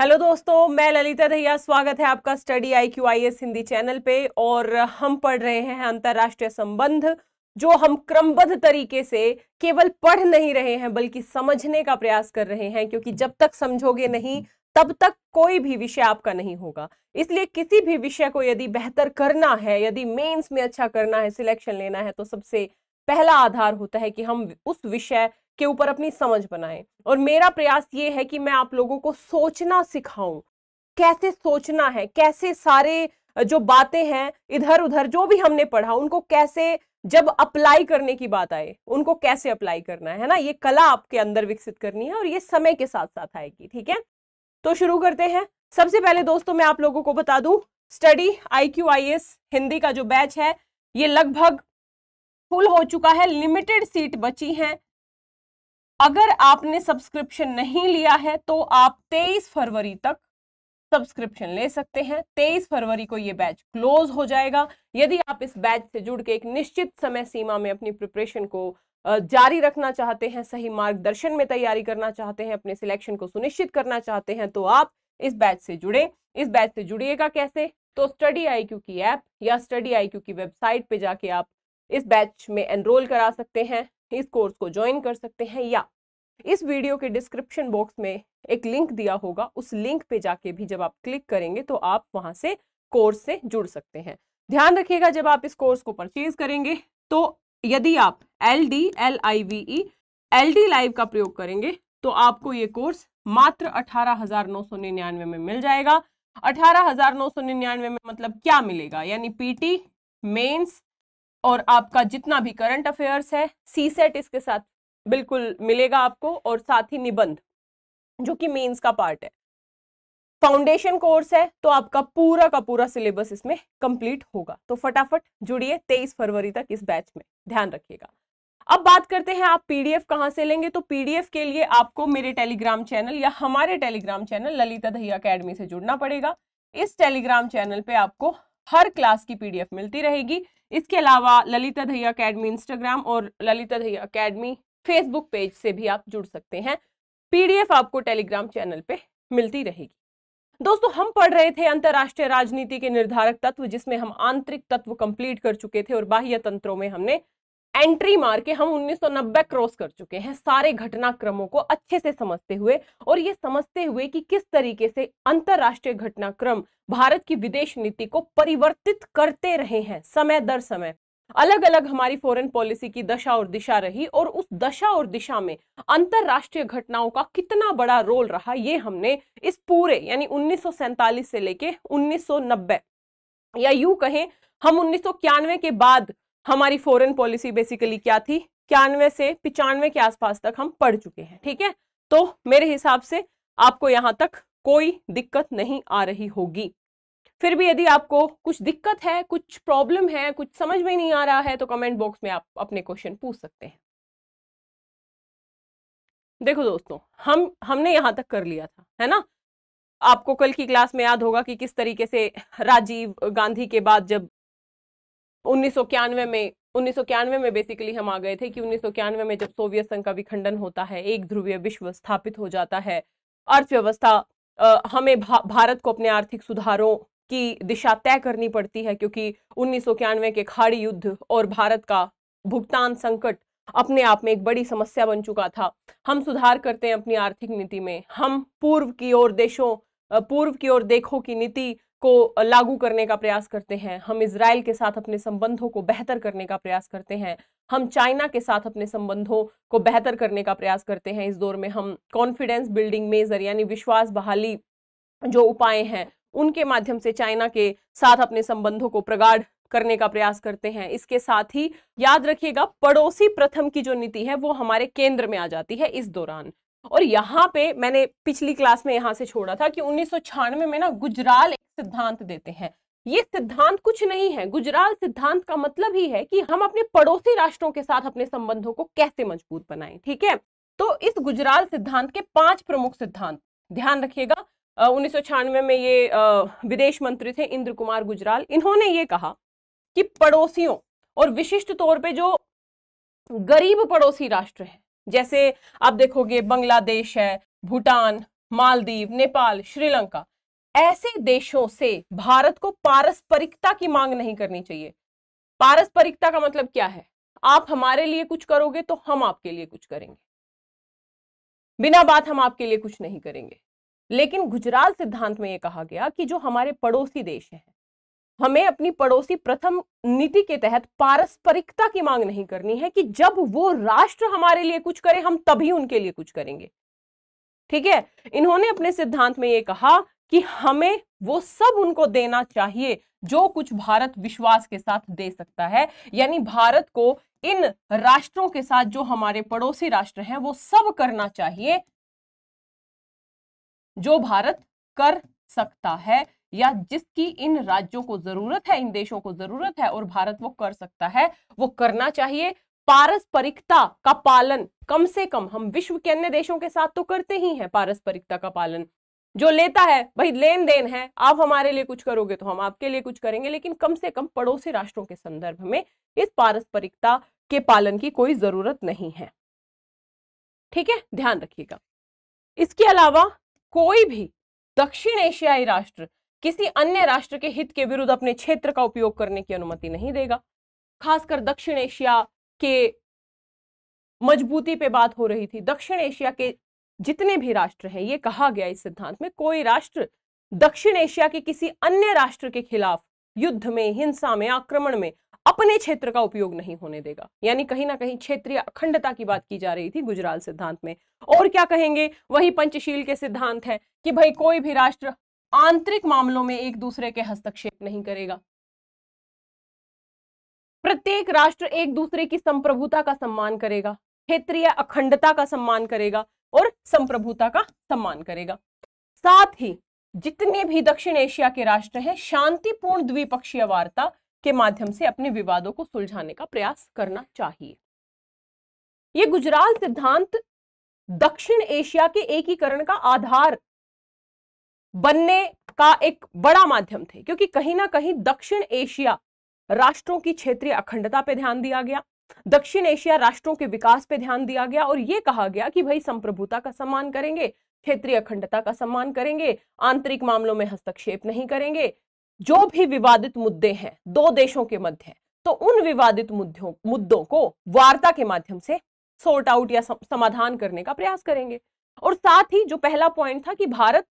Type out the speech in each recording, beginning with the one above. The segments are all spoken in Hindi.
हेलो दोस्तों मैं ललिता दहिया स्वागत है आपका study I Q I S Hindi channel पे और हम पढ़ रहे हैं अंतर्राष्ट्रीय संबंध जो हम क्रमबद्ध तरीके से केवल पढ़ नहीं रहे हैं बल्कि समझने का प्रयास कर रहे हैं क्योंकि जब तक समझोगे नहीं तब तक कोई भी विषय आपका नहीं होगा इसलिए किसी भी विषय को यदि बेहतर करना है यदि मेंस में अच्छा करना है सिलेक्शन लेना है तो सबसे पहला आधार होता है कि हम उस विषय के ऊपर अपनी समझ बनाएं और मेरा प्रयास ये है कि मैं आप लोगों को सोचना सिखाऊं कैसे सोचना है कैसे सारे जो बातें हैं इधर उधर जो भी हमने पढ़ा उनको कैसे जब अप्लाई करने की बात आए उनको कैसे अप्लाई करना है ना ये कला आपके अंदर विकसित करनी है और ये समय के साथ साथ आएगी ठीक है तो शुरू करते हैं सबसे पहले दोस्तों मैं आप लोगों को बता दूं study I Q I S Hindi का जो बैच है ये लगभग फुल हो चुका है लिमिटेड सीट बची हैं अगर आपने सब्सक्रिप्शन नहीं लिया है तो आप 23 फरवरी तक सब्सक्रिप्शन ले सकते हैं 23 फरवरी को ये बैच क्लोज हो जाएगा यदि आप इस बैच से जुड़ के एक निश्चित समय सीमा में अपनी प्रिपरेशन को जारी रखना चाहते हैं सही मार्गदर्शन में तैयारी करना चाहते हैं अपने सिलेक्शन को सुनिश्चित करना चाहते हैं तो आप इस बैच से जुड़े इस बैच से जुड़िएगा कैसे तो स्टडी आई की ऐप या स्टडी आई की वेबसाइट पे जाके आप इस बैच में एनरोल करा सकते हैं इस कोर्स को ज्वाइन कर सकते हैं या इस वीडियो के डिस्क्रिप्शन बॉक्स में एक लिंक दिया होगा उस लिंक पे जाके भी जब आप क्लिक करेंगे तो आप वहां से कोर्स से जुड़ सकते हैं ध्यान रखिएगा जब आप इस कोर्स को परचेज करेंगे तो यदि आप L D L I V E L D live का प्रयोग करेंगे तो आपको ये कोर्स मात्र अठारह हजार नौ सौ निन्यानवे में मिल जाएगा अठारह हजार नौ सौ निन्यानवे में मतलब क्या मिलेगा यानी पीटी मेन्स और आपका जितना भी करंट अफेयर्स है सी सेट इसके साथ बिल्कुल मिलेगा आपको और साथ ही निबंध जो कि मेंस का पार्ट है फाउंडेशन कोर्स है तो आपका पूरा का पूरा सिलेबस इसमें कंप्लीट होगा तो फटाफट जुड़िए 23 फरवरी तक इस बैच में ध्यान रखिएगा अब बात करते हैं आप पीडीएफ कहाँ से लेंगे तो पीडीएफ के लिए आपको मेरे टेलीग्राम चैनल या हमारे Telegram channel Lalita Dahiya academy से जुड़ना पड़ेगा इस टेलीग्राम चैनल पे आपको हर क्लास की पीडीएफ मिलती रहेगी इसके अलावा ललिता दहिया अकेडमी इंस्टाग्राम और Lalita Dahiya academy Facebook page से भी आप जुड़ सकते हैं पीडीएफ आपको टेलीग्राम चैनल पे मिलती रहेगी दोस्तों हम पढ़ रहे थे अंतर्राष्ट्रीय राजनीति के निर्धारक तत्व जिसमें हम आंतरिक तत्व कंप्लीट कर चुके थे और बाह्य तंत्रों में हमने एंट्री मार के हम 1990 क्रॉस कर चुके हैं सारे घटनाक्रमों को अच्छे से समझते हुए और ये समझते हुए कि किस तरीके से अंतरराष्ट्रीय घटनाक्रम भारत की विदेश नीति को परिवर्तित करते रहे हैं समय दर समय अलग अलग हमारी फॉरेन पॉलिसी की दशा और दिशा रही और उस दशा और दिशा में अंतरराष्ट्रीय घटनाओं का कितना बड़ा रोल रहा ये हमने इस पूरे यानी उन्नीस से लेके उन्नीस या यू कहें हम उन्नीस के बाद हमारी फॉरेन पॉलिसी बेसिकली क्या थी इक्यानवे से पिचानवे के आसपास तक हम पढ़ चुके हैं ठीक है तो मेरे हिसाब से आपको यहाँ तक कोई दिक्कत नहीं आ रही होगी फिर भी यदि आपको कुछ दिक्कत है कुछ प्रॉब्लम है कुछ समझ में नहीं आ रहा है तो कमेंट बॉक्स में आप अपने क्वेश्चन पूछ सकते हैं देखो दोस्तों हम हमने यहां तक कर लिया था है ना आपको कल की क्लास में याद होगा कि किस तरीके से राजीव गांधी के बाद जब उन्नीस में उन्नीस में बेसिकली हम आ गए थे कि उन्नीस में जब सोवियत संघ का विखंडन होता है एक ध्रुवीय विश्व स्थापित हो जाता है अर्थव्यवस्था हमें भा, भारत को अपने आर्थिक सुधारों की दिशा तय करनी पड़ती है क्योंकि उन्नीस के खाड़ी युद्ध और भारत का भुगतान संकट अपने आप में एक बड़ी समस्या बन चुका था हम सुधार करते हैं अपनी आर्थिक नीति में हम पूर्व की ओर देशों पूर्व की ओर देखो की नीति को लागू करने का प्रयास करते हैं हम इसराइल के साथ अपने संबंधों को बेहतर करने का प्रयास करते हैं हम चाइना के साथ अपने संबंधों को बेहतर करने का प्रयास करते हैं इस दौर में हम कॉन्फिडेंस बिल्डिंग मेजर यानी विश्वास बहाली जो उपाय हैं उनके माध्यम से चाइना के साथ अपने संबंधों को प्रगाढ़ करने का प्रयास करते हैं इसके साथ ही याद रखिएगा पड़ोसी प्रथम की जो नीति है वो हमारे केंद्र में आ जाती है इस दौरान और यहाँ पे मैंने पिछली क्लास में यहाँ से छोड़ा था कि उन्नीस में ना गुजराल एक सिद्धांत देते हैं ये सिद्धांत कुछ नहीं है गुजराल सिद्धांत का मतलब ही है कि हम अपने पड़ोसी राष्ट्रों के साथ अपने संबंधों को कैसे मजबूत बनाएं ठीक है तो इस गुजराल सिद्धांत के पांच प्रमुख सिद्धांत ध्यान रखिएगा उन्नीस में ये आ, विदेश मंत्री थे इंद्र कुमार गुजराल इन्होंने ये कहा कि पड़ोसियों और विशिष्ट तौर पे जो गरीब पड़ोसी राष्ट्र हैं जैसे आप देखोगे बांग्लादेश है भूटान मालदीव नेपाल श्रीलंका ऐसे देशों से भारत को पारस्परिकता की मांग नहीं करनी चाहिए पारस्परिकता का मतलब क्या है आप हमारे लिए कुछ करोगे तो हम आपके लिए कुछ करेंगे बिना बात हम आपके लिए कुछ नहीं करेंगे लेकिन गुजरात सिद्धांत में यह कहा गया कि जो हमारे पड़ोसी देश हैं हमें अपनी पड़ोसी प्रथम नीति के तहत पारस्परिकता की मांग नहीं करनी है कि जब वो राष्ट्र हमारे लिए कुछ करे हम तभी उनके लिए कुछ करेंगे ठीक है इन्होंने अपने सिद्धांत में ये कहा कि हमें वो सब उनको देना चाहिए जो कुछ भारत विश्वास के साथ दे सकता है यानी भारत को इन राष्ट्रों के साथ जो हमारे पड़ोसी राष्ट्र हैं वो सब करना चाहिए जो भारत कर सकता है या जिसकी इन राज्यों को जरूरत है इन देशों को जरूरत है और भारत वो कर सकता है वो करना चाहिए पारस्परिकता का पालन कम से कम हम विश्व के अन्य देशों के साथ तो करते ही हैं पारस्परिकता का पालन जो लेता है भाई लेन देन है आप हमारे लिए कुछ करोगे तो हम आपके लिए कुछ करेंगे लेकिन कम से कम पड़ोसी राष्ट्रों के संदर्भ में इस पारस्परिकता के पालन की कोई जरूरत नहीं है ठीक है ध्यान रखिएगा इसके अलावा कोई भी दक्षिण एशियाई राष्ट्र किसी अन्य राष्ट्र के हित के विरुद्ध अपने क्षेत्र का उपयोग करने की अनुमति नहीं देगा खासकर दक्षिण एशिया के मजबूती पे बात हो रही थी दक्षिण एशिया के जितने भी राष्ट्र हैं ये कहा गया इस सिद्धांत में कोई राष्ट्र दक्षिण एशिया के किसी अन्य राष्ट्र के खिलाफ युद्ध में हिंसा में आक्रमण में अपने क्षेत्र का उपयोग नहीं होने देगा यानी कहीं ना कहीं क्षेत्रीय अखंडता की बात की जा रही थी गुजराल सिद्धांत में और क्या कहेंगे वही पंचशील के सिद्धांत है कि भाई कोई भी राष्ट्र आंतरिक मामलों में एक दूसरे के हस्तक्षेप नहीं करेगा प्रत्येक राष्ट्र एक दूसरे की संप्रभुता का सम्मान करेगा क्षेत्रीय अखंडता का सम्मान करेगा और संप्रभुता का सम्मान करेगा साथ ही जितने भी दक्षिण एशिया के राष्ट्र हैं शांतिपूर्ण द्विपक्षीय वार्ता के माध्यम से अपने विवादों को सुलझाने का प्रयास करना चाहिए यह गुजराल सिद्धांत दक्षिण एशिया के एकीकरण का आधार बनने का एक बड़ा माध्यम थे क्योंकि कहीं ना कहीं दक्षिण एशिया राष्ट्रों की क्षेत्रीय अखंडता पर ध्यान दिया गया दक्षिण एशिया राष्ट्रों के विकास पर ध्यान दिया गया और ये कहा गया कि भाई संप्रभुता का सम्मान करेंगे क्षेत्रीय अखंडता का सम्मान करेंगे आंतरिक मामलों में हस्तक्षेप नहीं करेंगे जो भी विवादित मुद्दे हैं दो देशों के मध्य तो उन विवादित मुद्दों मुद्दों को वार्ता के माध्यम से सोर्ट आउट या समाधान करने का प्रयास करेंगे और साथ ही जो पहला पॉइंट था कि भारत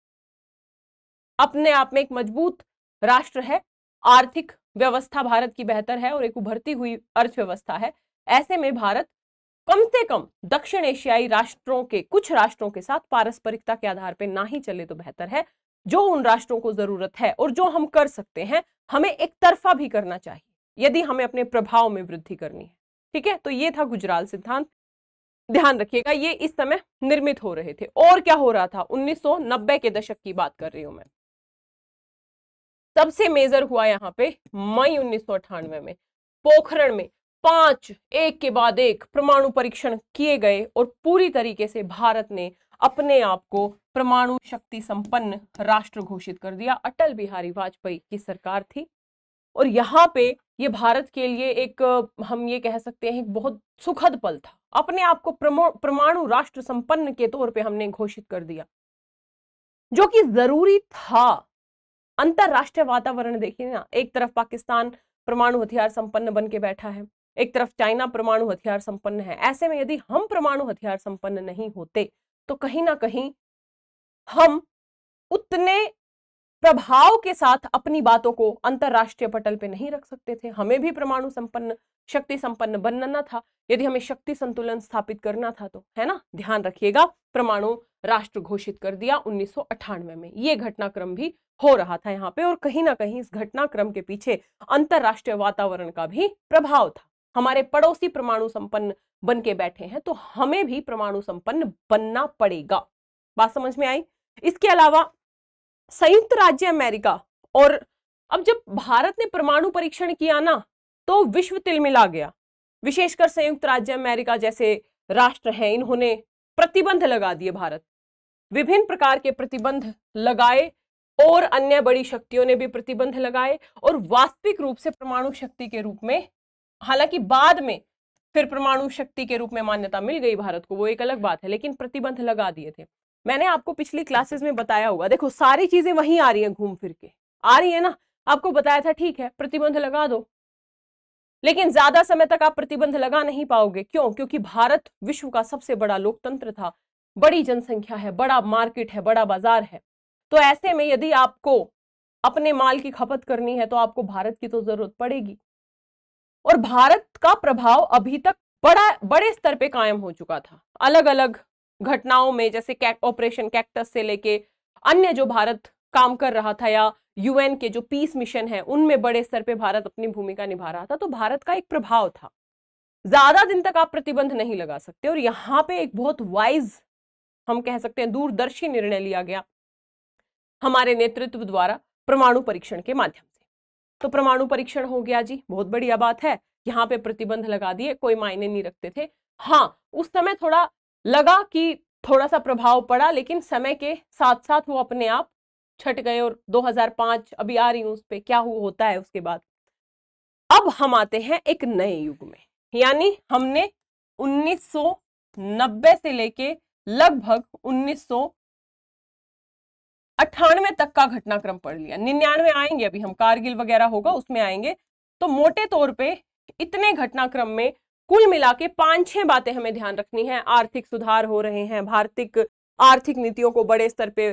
अपने आप में एक मजबूत राष्ट्र है आर्थिक व्यवस्था भारत की बेहतर है और एक उभरती हुई अर्थव्यवस्था है ऐसे में भारत कम से कम दक्षिण एशियाई राष्ट्रों के कुछ राष्ट्रों के साथ पारस्परिकता के आधार पर ना ही चले तो बेहतर है जो उन राष्ट्रों को जरूरत है और जो हम कर सकते हैं हमें एक तरफा भी करना चाहिए यदि हमें अपने प्रभाव में वृद्धि करनी है ठीक है तो ये था गुजराल सिद्धांत ध्यान रखिएगा ये इस समय निर्मित हो रहे थे और क्या हो रहा था 1990 के दशक की बात कर रही हूं मैं सबसे मेजर हुआ यहाँ पे मई उन्नीस में पोखरण में पांच एक के बाद एक परमाणु परीक्षण किए गए और पूरी तरीके से भारत ने अपने आप को परमाणु शक्ति संपन्न राष्ट्र घोषित कर दिया अटल बिहारी वाजपेयी की सरकार थी और यहाँ पे ये भारत के लिए एक हम ये कह सकते हैं बहुत सुखद पल था अपने आप को परमाणु राष्ट्र संपन्न के तौर पे हमने घोषित कर दिया जो कि जरूरी था अंतरराष्ट्रीय वातावरण देखिए ना एक तरफ पाकिस्तान परमाणु हथियार संपन्न बन के बैठा है एक तरफ चाइना परमाणु हथियार संपन्न है ऐसे में यदि हम परमाणु हथियार संपन्न नहीं होते तो कहीं ना कहीं हम उतने प्रभाव के साथ अपनी बातों को अंतरराष्ट्रीय पटल पे नहीं रख सकते थे हमें भी परमाणु संपन्न शक्ति संपन्न बनना था यदि हमें शक्ति संतुलन स्थापित करना था तो है ना ध्यान रखिएगा परमाणु राष्ट्र घोषित कर दिया उन्नीस में ये घटनाक्रम भी हो रहा था यहाँ पे और कहीं ना कहीं इस घटनाक्रम के पीछे अंतरराष्ट्रीय वातावरण का भी प्रभाव था हमारे पड़ोसी परमाणु संपन्न बन के बैठे हैं तो हमें भी परमाणु संपन्न बनना पड़ेगा बात समझ में आई इसके अलावा संयुक्त राज्य अमेरिका और अब जब भारत ने परमाणु परीक्षण किया ना तो विश्व तिलमिला गया विशेषकर संयुक्त राज्य अमेरिका जैसे राष्ट्र हैं इन्होंने प्रतिबंध लगा दिए भारत विभिन्न प्रकार के प्रतिबंध लगाए और अन्य बड़ी शक्तियों ने भी प्रतिबंध लगाए और वास्तविक रूप से परमाणु शक्ति के रूप में हालांकि बाद में फिर परमाणु शक्ति के रूप में मान्यता मिल गई भारत को वो एक अलग बात है लेकिन प्रतिबंध लगा दिए थे मैंने आपको पिछली क्लासेस में बताया होगा देखो सारी चीजें वहीं आ रही हैं घूम फिर के आ रही है ना आपको बताया था ठीक है प्रतिबंध लगा दो लेकिन ज्यादा समय तक आप प्रतिबंध लगा नहीं पाओगे क्यों क्योंकि भारत विश्व का सबसे बड़ा लोकतंत्र था बड़ी जनसंख्या है बड़ा मार्केट है बड़ा बाजार है तो ऐसे में यदि आपको अपने माल की खपत करनी है तो आपको भारत की तो जरूरत पड़ेगी और भारत का प्रभाव अभी तक बड़ा बड़े स्तर पे कायम हो चुका था अलग अलग घटनाओं में जैसे कैक, ऑपरेशन कैक्टस से लेके अन्य जो भारत काम कर रहा था या यूएन के जो पीस मिशन है उनमें बड़े स्तर पे भारत अपनी भूमिका निभा रहा था तो भारत का एक प्रभाव था ज्यादा दिन तक आप प्रतिबंध नहीं लगा सकते और यहाँ पे एक बहुत वाइज हम कह सकते हैं दूरदर्शी निर्णय लिया गया हमारे नेतृत्व द्वारा परमाणु परीक्षण के माध्यम से तो परमाणु परीक्षण हो गया जी बहुत बढ़िया बात है यहाँ पे प्रतिबंध लगा दिए कोई मायने नहीं रखते थे हाँ उस समय थोड़ा लगा कि थोड़ा सा प्रभाव पड़ा लेकिन समय के साथ साथ वो अपने आप छट गए और 2005 अभी आ रही हूँ उस पर क्या हुआ होता है उसके बाद अब हम आते हैं एक नए युग में यानी हमने 1990 से लेके लगभग उन्नीस अट्ठानवे तक का घटनाक्रम पढ़ लिया निन्यानवे आएंगे अभी हम कारगिल वगैरह होगा उसमें आएंगे तो मोटे तौर पे इतने घटनाक्रम में कुल मिला के पांच छह बातें हमें ध्यान रखनी है आर्थिक सुधार हो रहे हैं भारतीय आर्थिक नीतियों को बड़े स्तर पे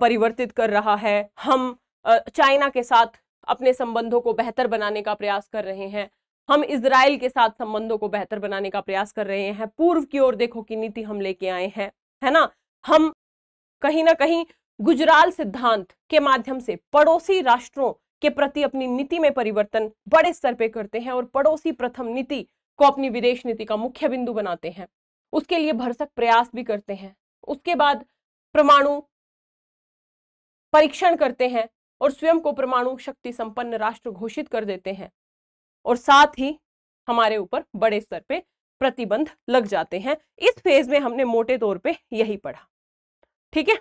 परिवर्तित कर रहा है हम चाइना के साथ अपने संबंधों को बेहतर बनाने का प्रयास कर रहे हैं हम इसराइल के साथ संबंधों को बेहतर बनाने का प्रयास कर रहे हैं पूर्व की ओर देखो कि नीति हम लेके आए हैं है ना हम कहीं ना कहीं गुजराल सिद्धांत के माध्यम से पड़ोसी राष्ट्रों के प्रति अपनी नीति में परिवर्तन बड़े स्तर पे करते हैं और पड़ोसी प्रथम नीति को अपनी विदेश नीति का मुख्य बिंदु बनाते हैं उसके लिए भरसक प्रयास भी करते हैं उसके बाद परमाणु परीक्षण करते हैं और स्वयं को परमाणु शक्ति संपन्न राष्ट्र घोषित कर देते हैं और साथ ही हमारे ऊपर बड़े स्तर पे प्रतिबंध लग जाते हैं इस फेज में हमने मोटे तौर पे यही पढ़ा ठीक है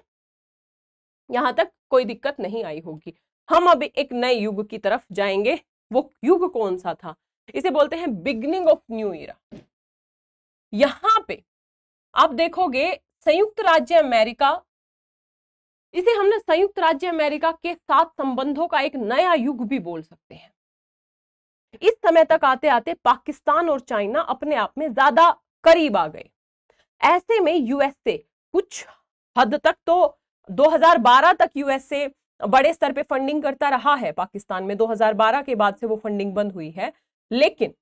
यहां तक कोई दिक्कत नहीं आई होगी हम अब एक नए युग की तरफ जाएंगे वो युग कौन सा था इसे बोलते हैं बिगनिंग ऑफ न्यू ईरा यहां पे आप देखोगे संयुक्त राज्य अमेरिका इसे हमने संयुक्त राज्य अमेरिका के साथ संबंधों का एक नया युग भी बोल सकते हैं इस समय तक आते आते पाकिस्तान और चाइना अपने आप में ज्यादा करीब आ गए ऐसे में यूएसए कुछ हद तक तो 2012 तक यूएसए बड़े स्तर पे फंडिंग करता रहा है पाकिस्तान में 2012 के बाद से वो फंडिंग बंद हुई है लेकिन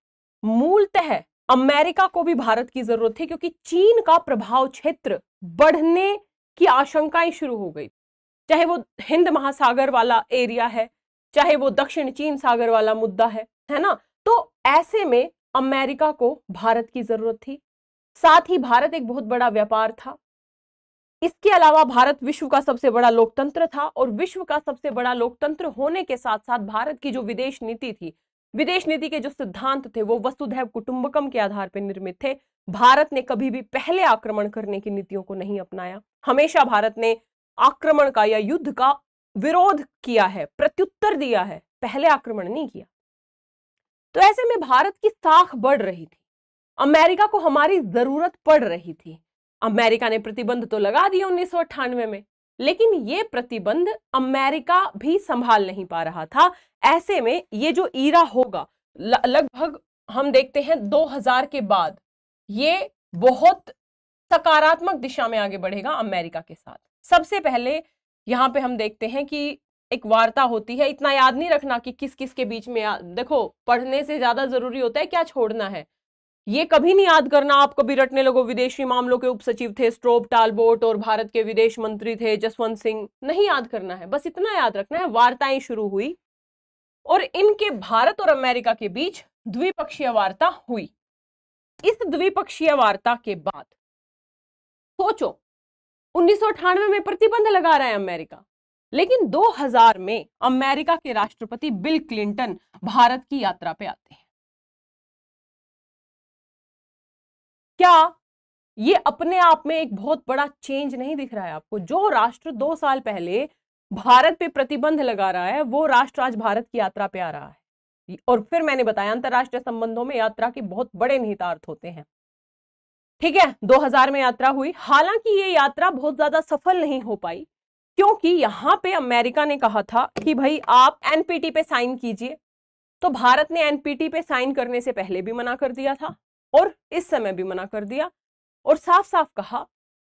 मूलतः अमेरिका को भी भारत की जरूरत थी क्योंकि चीन का प्रभाव क्षेत्र बढ़ने की आशंकाएं शुरू हो गई चाहे वो हिंद महासागर वाला एरिया है चाहे वो दक्षिण चीन सागर वाला मुद्दा है है ना तो ऐसे में अमेरिका को भारत की जरूरत थी साथ ही भारत एक बहुत बड़ा व्यापार था इसके अलावा भारत विश्व का सबसे बड़ा लोकतंत्र था और विश्व का सबसे बड़ा लोकतंत्र होने के साथ साथ भारत की जो विदेश नीति थी विदेश नीति के जो सिद्धांत थे वो वसुधैव कुटुंबकम के आधार पर निर्मित थे भारत ने कभी भी पहले आक्रमण करने की नीतियों को नहीं अपनाया हमेशा भारत ने आक्रमण का या युद्ध का विरोध किया है प्रत्युत्तर दिया है पहले आक्रमण नहीं किया तो ऐसे में भारत की साख बढ़ रही थी अमेरिका को हमारी जरूरत पड़ रही थी अमेरिका ने प्रतिबंध तो लगा दिया उन्नीस में लेकिन ये प्रतिबंध अमेरिका भी संभाल नहीं पा रहा था ऐसे में ये जो ईरा होगा लगभग हम देखते हैं 2000 के बाद ये बहुत सकारात्मक दिशा में आगे बढ़ेगा अमेरिका के साथ सबसे पहले यहाँ पे हम देखते हैं कि एक वार्ता होती है इतना याद नहीं रखना कि किस किस के बीच में देखो पढ़ने से ज्यादा जरूरी होता है क्या छोड़ना है ये कभी नहीं याद करना आप कभी रटने लगो विदेशी मामलों के उप सचिव थे स्ट्रोब टालबोट और भारत के विदेश मंत्री थे जसवंत सिंह नहीं याद करना है बस इतना याद रखना है वार्ताएं शुरू हुई और इनके भारत और अमेरिका के बीच द्विपक्षीय वार्ता हुई इस द्विपक्षीय वार्ता के बाद सोचो उन्नीस में प्रतिबंध लगा रहा है अमेरिका लेकिन 2000 में अमेरिका के राष्ट्रपति बिल क्लिंटन भारत की यात्रा पे आते हैं क्या ये अपने आप में एक बहुत बड़ा चेंज नहीं दिख रहा है आपको जो राष्ट्र दो साल पहले भारत पे प्रतिबंध लगा रहा है वो राष्ट्र आज भारत की यात्रा पे आ रहा है और फिर मैंने बताया अंतरराष्ट्रीय संबंधों में यात्रा के बहुत बड़े निहितार्थ होते हैं ठीक है 2000 में यात्रा हुई हालांकि ये यात्रा बहुत ज्यादा सफल नहीं हो पाई क्योंकि यहां पे अमेरिका ने कहा था कि भाई आप एनपीटी पे साइन कीजिए तो भारत ने एनपीटी पे साइन करने से पहले भी मना कर दिया था और इस समय भी मना कर दिया और साफ साफ कहा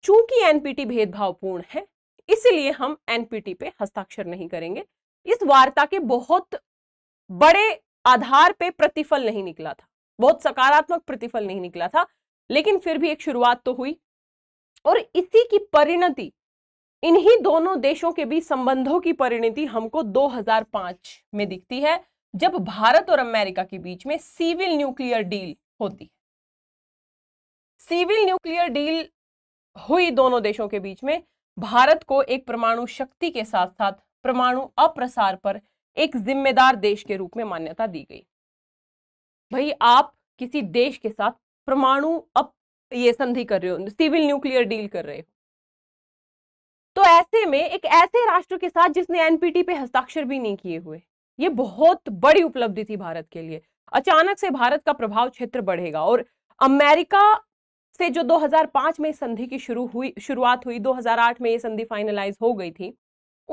चूंकि एनपीटी भेदभावपूर्ण है इसलिए हम एनपीटी पे हस्ताक्षर नहीं करेंगे इस वार्ता के बहुत बड़े आधार पे प्रतिफल नहीं निकला था बहुत सकारात्मक प्रतिफल नहीं निकला था लेकिन फिर भी एक शुरुआत तो हुई और इसी की परिणति इन्हीं दोनों देशों के बीच संबंधों की परिणति हमको 2005 में दिखती है जब भारत और अमेरिका के बीच में सिविल न्यूक्लियर डील होती है सिविल न्यूक्लियर डील हुई दोनों देशों के बीच में भारत को एक परमाणु शक्ति के साथ साथ परमाणु अप्रसार पर एक जिम्मेदार देश के रूप में मान्यता दी गई भाई आप किसी देश के साथ परमाणु अप ये संधि कर रहे हो सिविल न्यूक्लियर डील कर रहे हो तो ऐसे में एक ऐसे राष्ट्र के साथ जिसने एनपीटी पे हस्ताक्षर भी नहीं किए हुए ये बहुत बड़ी उपलब्धि थी भारत के लिए अचानक से भारत का प्रभाव क्षेत्र बढ़ेगा और अमेरिका से जो 2005 में संधि की शुरू हुई शुरुआत हुई 2008 में ये संधि फाइनलाइज हो गई थी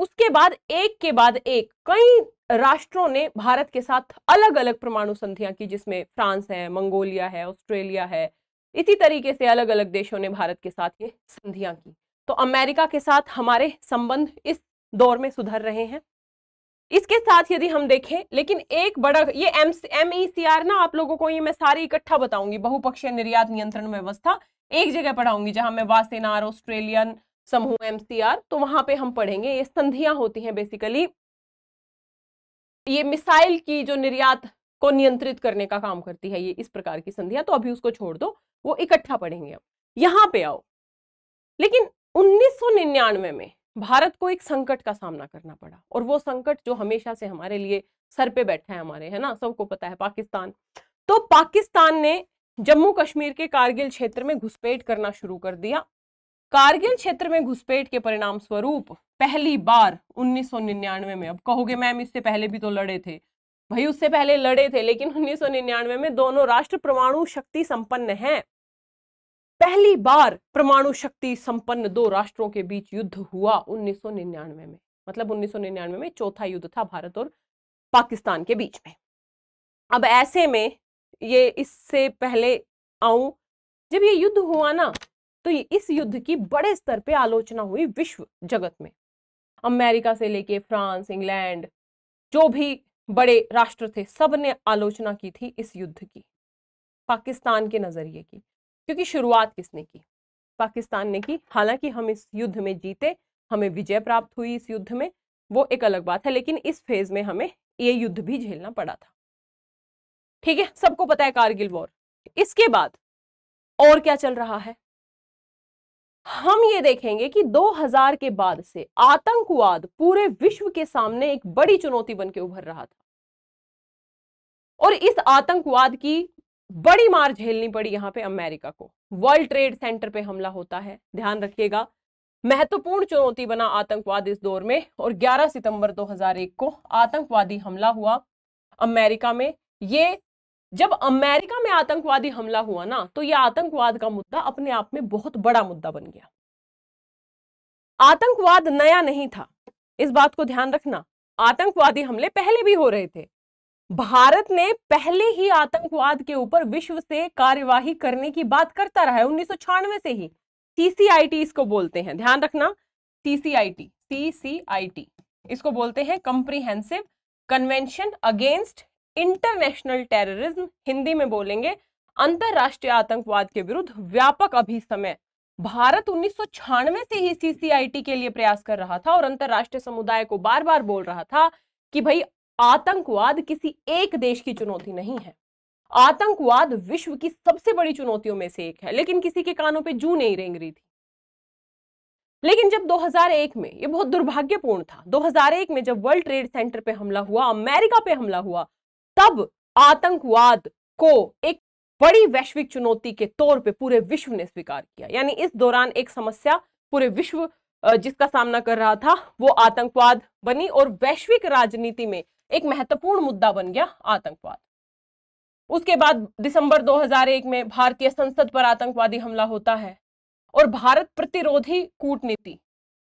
उसके बाद एक के बाद एक कई राष्ट्रों ने भारत के साथ अलग अलग परमाणु संधियां की जिसमें फ्रांस है मंगोलिया है ऑस्ट्रेलिया है इसी तरीके से अलग अलग देशों ने भारत के साथ ये संधियां की तो अमेरिका के साथ हमारे संबंध इस दौर में सुधर रहे हैं इसके साथ यदि हम देखें लेकिन एक बड़ा ये एम ई सी आर ना आप लोगों को ये मैं सारी इकट्ठा बताऊंगी बहुपक्षीय निर्यात नियंत्रण व्यवस्था एक जगह पढ़ाऊंगी जहां मैं वासेनार ऑस्ट्रेलियन समूह एम सी आर तो वहां पे हम पढ़ेंगे ये संधियां होती हैं बेसिकली ये मिसाइल की जो निर्यात को नियंत्रित करने का काम करती है ये इस प्रकार की संधियां तो अभी उसको छोड़ दो वो इकट्ठा पढ़ेंगे हम यहां पे आओ लेकिन 1999 में भारत को एक संकट का सामना करना पड़ा और वो संकट जो हमेशा से हमारे लिए सर पे बैठा है हमारे है ना सबको पता है पाकिस्तान तो पाकिस्तान ने जम्मू कश्मीर के कारगिल क्षेत्र में घुसपैठ करना शुरू कर दिया कारगिल क्षेत्र में घुसपैठ के परिणाम स्वरूप पहली बार 1999 में अब कहोगे मैम इससे पहले भी तो लड़े थे भाई उससे पहले लड़े थे लेकिन 1999 में दोनों राष्ट्र परमाणु शक्ति संपन्न हैं पहली बार परमाणु शक्ति संपन्न दो राष्ट्रों के बीच युद्ध हुआ 1999 में मतलब 1999 में चौथा युद्ध था भारत और पाकिस्तान के बीच में अब ऐसे में ये इससे पहले आऊं जब ये युद्ध हुआ ना तो ये इस युद्ध की बड़े स्तर पे आलोचना हुई विश्व जगत में अमेरिका से लेके फ्रांस इंग्लैंड जो भी बड़े राष्ट्र थे सब ने आलोचना की थी इस युद्ध की पाकिस्तान के नजरिए की क्योंकि शुरुआत किसने की पाकिस्तान ने की हालांकि हम इस युद्ध में जीते हमें विजय प्राप्त हुई इस युद्ध में वो एक अलग बात है लेकिन इस फेज में हमें ये युद्ध भी झेलना पड़ा था ठीक है सबको पता है कारगिल वॉर इसके बाद और क्या चल रहा है हम ये देखेंगे कि 2000 के बाद से आतंकवाद पूरे विश्व के सामने एक बड़ी चुनौती बन के उभर रहा था और इस आतंकवाद की बड़ी मार झेलनी पड़ी यहां पे अमेरिका को वर्ल्ड ट्रेड सेंटर पे हमला होता है ध्यान रखिएगा महत्वपूर्ण चुनौती बना आतंकवाद इस दौर में और 11 सितंबर 2001 को आतंकवादी हमला हुआ अमेरिका में ये जब अमेरिका में आतंकवादी हमला हुआ ना तो ये आतंकवाद का मुद्दा अपने आप में बहुत बड़ा मुद्दा बन गया आतंकवाद नया नहीं था इस बात को ध्यान रखना आतंकवादी हमले पहले भी हो रहे थे भारत ने पहले ही आतंकवाद के ऊपर विश्व से कार्यवाही करने की बात करता रहा है उन्नीस से ही सीसीआईटी इसको बोलते हैं ध्यान रखना सीसीआईटी सीसीआईटी इसको बोलते हैं comprehensive convention against international terrorism Hindi में बोलेंगे अंतरराष्ट्रीय आतंकवाद के विरुद्ध व्यापक अभी समय भारत उन्नीस से ही सीसीआईटी के लिए प्रयास कर रहा था और अंतरराष्ट्रीय समुदाय को बार बार बोल रहा था कि भाई आतंकवाद किसी एक देश की चुनौती नहीं है आतंकवाद विश्व की सबसे बड़ी चुनौतियों में से एक है लेकिन किसी के कानों पे जू नहीं रेंग रही थी लेकिन जब 2001 में ये बहुत दुर्भाग्यपूर्ण था 2001 में जब वर्ल्ड ट्रेड सेंटर पे हमला हुआ अमेरिका पे हमला हुआ तब आतंकवाद को एक बड़ी वैश्विक चुनौती के तौर पे पूरे विश्व ने स्वीकार किया यानी इस दौरान एक समस्या पूरे विश्व जिसका सामना कर रहा था वो आतंकवाद बनी और वैश्विक राजनीति में एक महत्वपूर्ण मुद्दा बन गया आतंकवाद उसके बाद दिसंबर 2001 में भारतीय संसद पर आतंकवादी हमला होता है और भारत प्रतिरोधी कूटनीति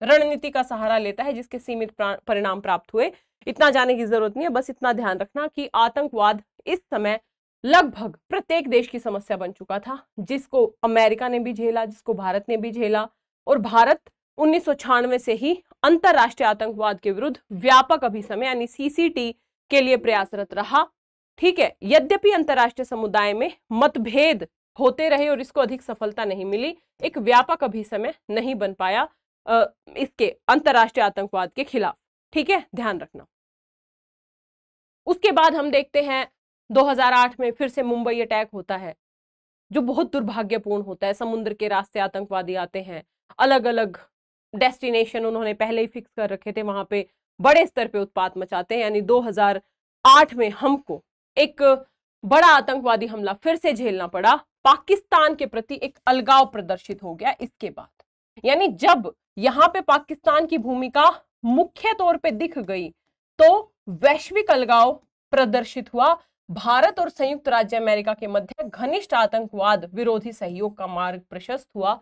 रणनीति का सहारा लेता है जिसके सीमित परिणाम प्राप्त हुए इतना जाने की जरूरत नहीं है बस इतना ध्यान रखना कि आतंकवाद इस समय लगभग प्रत्येक देश की समस्या बन चुका था जिसको अमेरिका ने भी झेला जिसको भारत ने भी झेला और भारत उन्नीस से ही अंतर्राष्ट्रीय आतंकवाद के विरुद्ध व्यापक अभिसमय यानी सीसीटी के लिए प्रयासरत रहा ठीक है यद्यपि अंतर्राष्ट्रीय समुदाय में मतभेद होते रहे और इसको अधिक सफलता नहीं मिली एक व्यापक अभिसमय नहीं बन पाया इसके अंतर्राष्ट्रीय आतंकवाद के खिलाफ ठीक है ध्यान रखना उसके बाद हम देखते हैं 2008 में फिर से मुंबई अटैक होता है जो बहुत दुर्भाग्यपूर्ण होता है समुद्र के रास्ते आतंकवादी आते हैं अलग अलग डेस्टिनेशन उन्होंने पहले ही फिक्स कर रखे थे वहां पे बड़े स्तर पे उत्पात मचाते हैं यानी 2008 में हमको एक बड़ा आतंकवादी हमला फिर से झेलना पड़ा पाकिस्तान के प्रति एक अलगाव प्रदर्शित हो गया इसके बाद यानी जब यहाँ पे पाकिस्तान की भूमिका मुख्य तौर पे दिख गई तो वैश्विक अलगाव प्रदर्शित हुआ भारत और संयुक्त राज्य अमेरिका के मध्य घनिष्ठ आतंकवाद विरोधी सहयोग का मार्ग प्रशस्त हुआ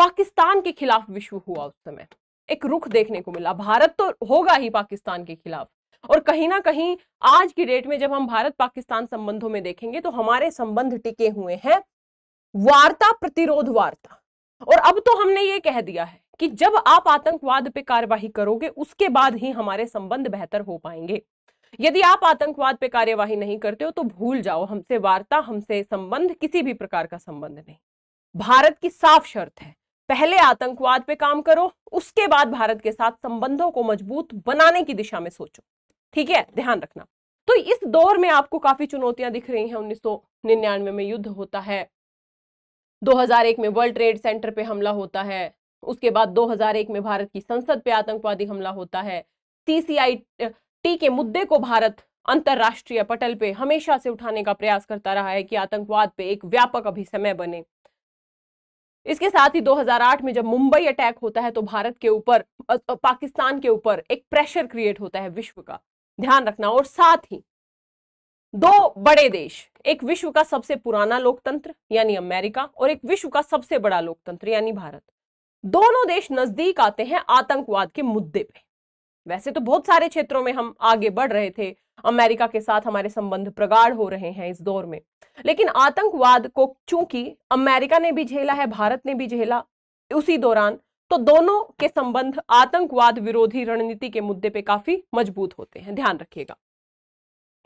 पाकिस्तान के खिलाफ विश्व हुआ उस समय एक रुख देखने को मिला भारत तो होगा ही पाकिस्तान के खिलाफ और कहीं ना कहीं आज की डेट में जब हम भारत पाकिस्तान संबंधों में देखेंगे तो हमारे संबंध टिके हुए हैं वार्ता प्रतिरोध वार्ता और अब तो हमने ये कह दिया है कि जब आप आतंकवाद पे कार्यवाही करोगे उसके बाद ही हमारे संबंध बेहतर हो पाएंगे यदि आप आतंकवाद पे कार्यवाही नहीं करते हो तो भूल जाओ हमसे वार्ता हमसे संबंध किसी भी प्रकार का संबंध नहीं भारत की साफ शर्त है पहले आतंकवाद पे काम करो उसके बाद भारत के साथ संबंधों को मजबूत बनाने की दिशा में सोचो ठीक है ध्यान रखना तो इस दौर में आपको काफी चुनौतियां दिख रही हैं 1999 में युद्ध होता है 2001 में वर्ल्ड ट्रेड सेंटर पे हमला होता है उसके बाद 2001 में भारत की संसद पे आतंकवादी हमला होता है सीसीआई टी के मुद्दे को भारत अंतर्राष्ट्रीय पटल पे हमेशा से उठाने का प्रयास करता रहा है कि आतंकवाद पे एक व्यापक अभिसमय बने इसके साथ ही 2008 में जब मुंबई अटैक होता है तो भारत के ऊपर पाकिस्तान के ऊपर एक प्रेशर क्रिएट होता है विश्व का ध्यान रखना और साथ ही दो बड़े देश एक विश्व का सबसे पुराना लोकतंत्र यानी अमेरिका और एक विश्व का सबसे बड़ा लोकतंत्र यानी भारत दोनों देश नजदीक आते हैं आतंकवाद के मुद्दे पे वैसे तो बहुत सारे क्षेत्रों में हम आगे बढ़ रहे थे अमेरिका के साथ हमारे संबंध प्रगाढ़ हो रहे हैं इस दौर में लेकिन आतंकवाद को चूंकि अमेरिका ने भी झेला है भारत ने भी झेला उसी दौरान तो दोनों के संबंध आतंकवाद विरोधी रणनीति के मुद्दे पे काफी मजबूत होते हैं ध्यान रखिएगा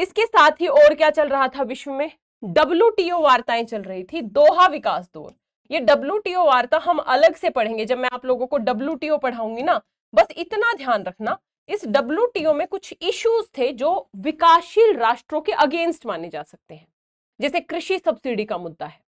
इसके साथ ही और क्या चल रहा था विश्व में डब्ल्यू वार्ताएं चल रही थी दोहा विकास दौर ये डब्ल्यू वार्ता हम अलग से पढ़ेंगे जब मैं आप लोगों को डब्ल्यू पढ़ाऊंगी ना बस इतना ध्यान रखना इस डब्ल्यू में कुछ इश्यूज थे जो विकासशील राष्ट्रों के अगेंस्ट माने जा सकते हैं जैसे कृषि सब्सिडी का मुद्दा है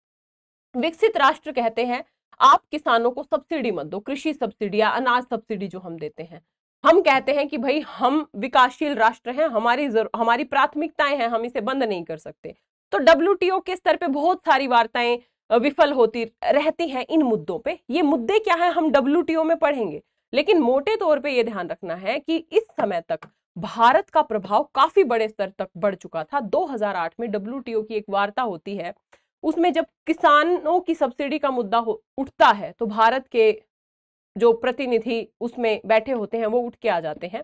विकसित राष्ट्र कहते हैं आप किसानों को सब्सिडी मत दो कृषि सब्सिडी या अनाज सब्सिडी जो हम देते हैं हम कहते हैं कि भाई हम विकासशील राष्ट्र हैं हमारी हमारी प्राथमिकताएं हैं हम इसे बंद नहीं कर सकते तो डब्ल्यू के स्तर पर बहुत सारी वार्ताएं विफल होती रहती हैं इन मुद्दों पे ये मुद्दे क्या है हम डब्ल्यू में पढ़ेंगे लेकिन मोटे तौर पे ये ध्यान रखना है कि इस समय तक भारत का प्रभाव काफी बड़े स्तर तक बढ़ चुका था 2008 में डब्ल्यू की एक वार्ता होती है उसमें जब किसानों की सब्सिडी का मुद्दा उठता है तो भारत के जो प्रतिनिधि उसमें बैठे होते हैं वो उठ के आ जाते हैं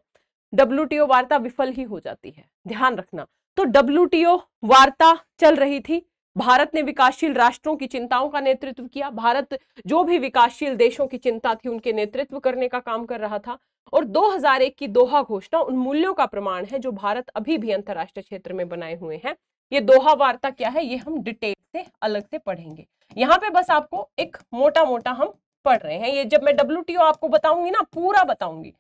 डब्ल्यू वार्ता विफल ही हो जाती है ध्यान रखना तो डब्ल्यू वार्ता चल रही थी भारत ने विकासशील राष्ट्रों की चिंताओं का नेतृत्व किया भारत जो भी विकासशील देशों की चिंता थी उनके नेतृत्व करने का काम कर रहा था और 2001 की दोहा घोषणा उन मूल्यों का प्रमाण है जो भारत अभी भी अंतर्राष्ट्रीय क्षेत्र में बनाए हुए हैं ये दोहा वार्ता क्या है ये हम डिटेल से अलग से पढ़ेंगे यहाँ पे बस आपको एक मोटा मोटा हम पढ़ रहे हैं ये जब मैं डब्ल्यू आपको बताऊंगी ना पूरा बताऊंगी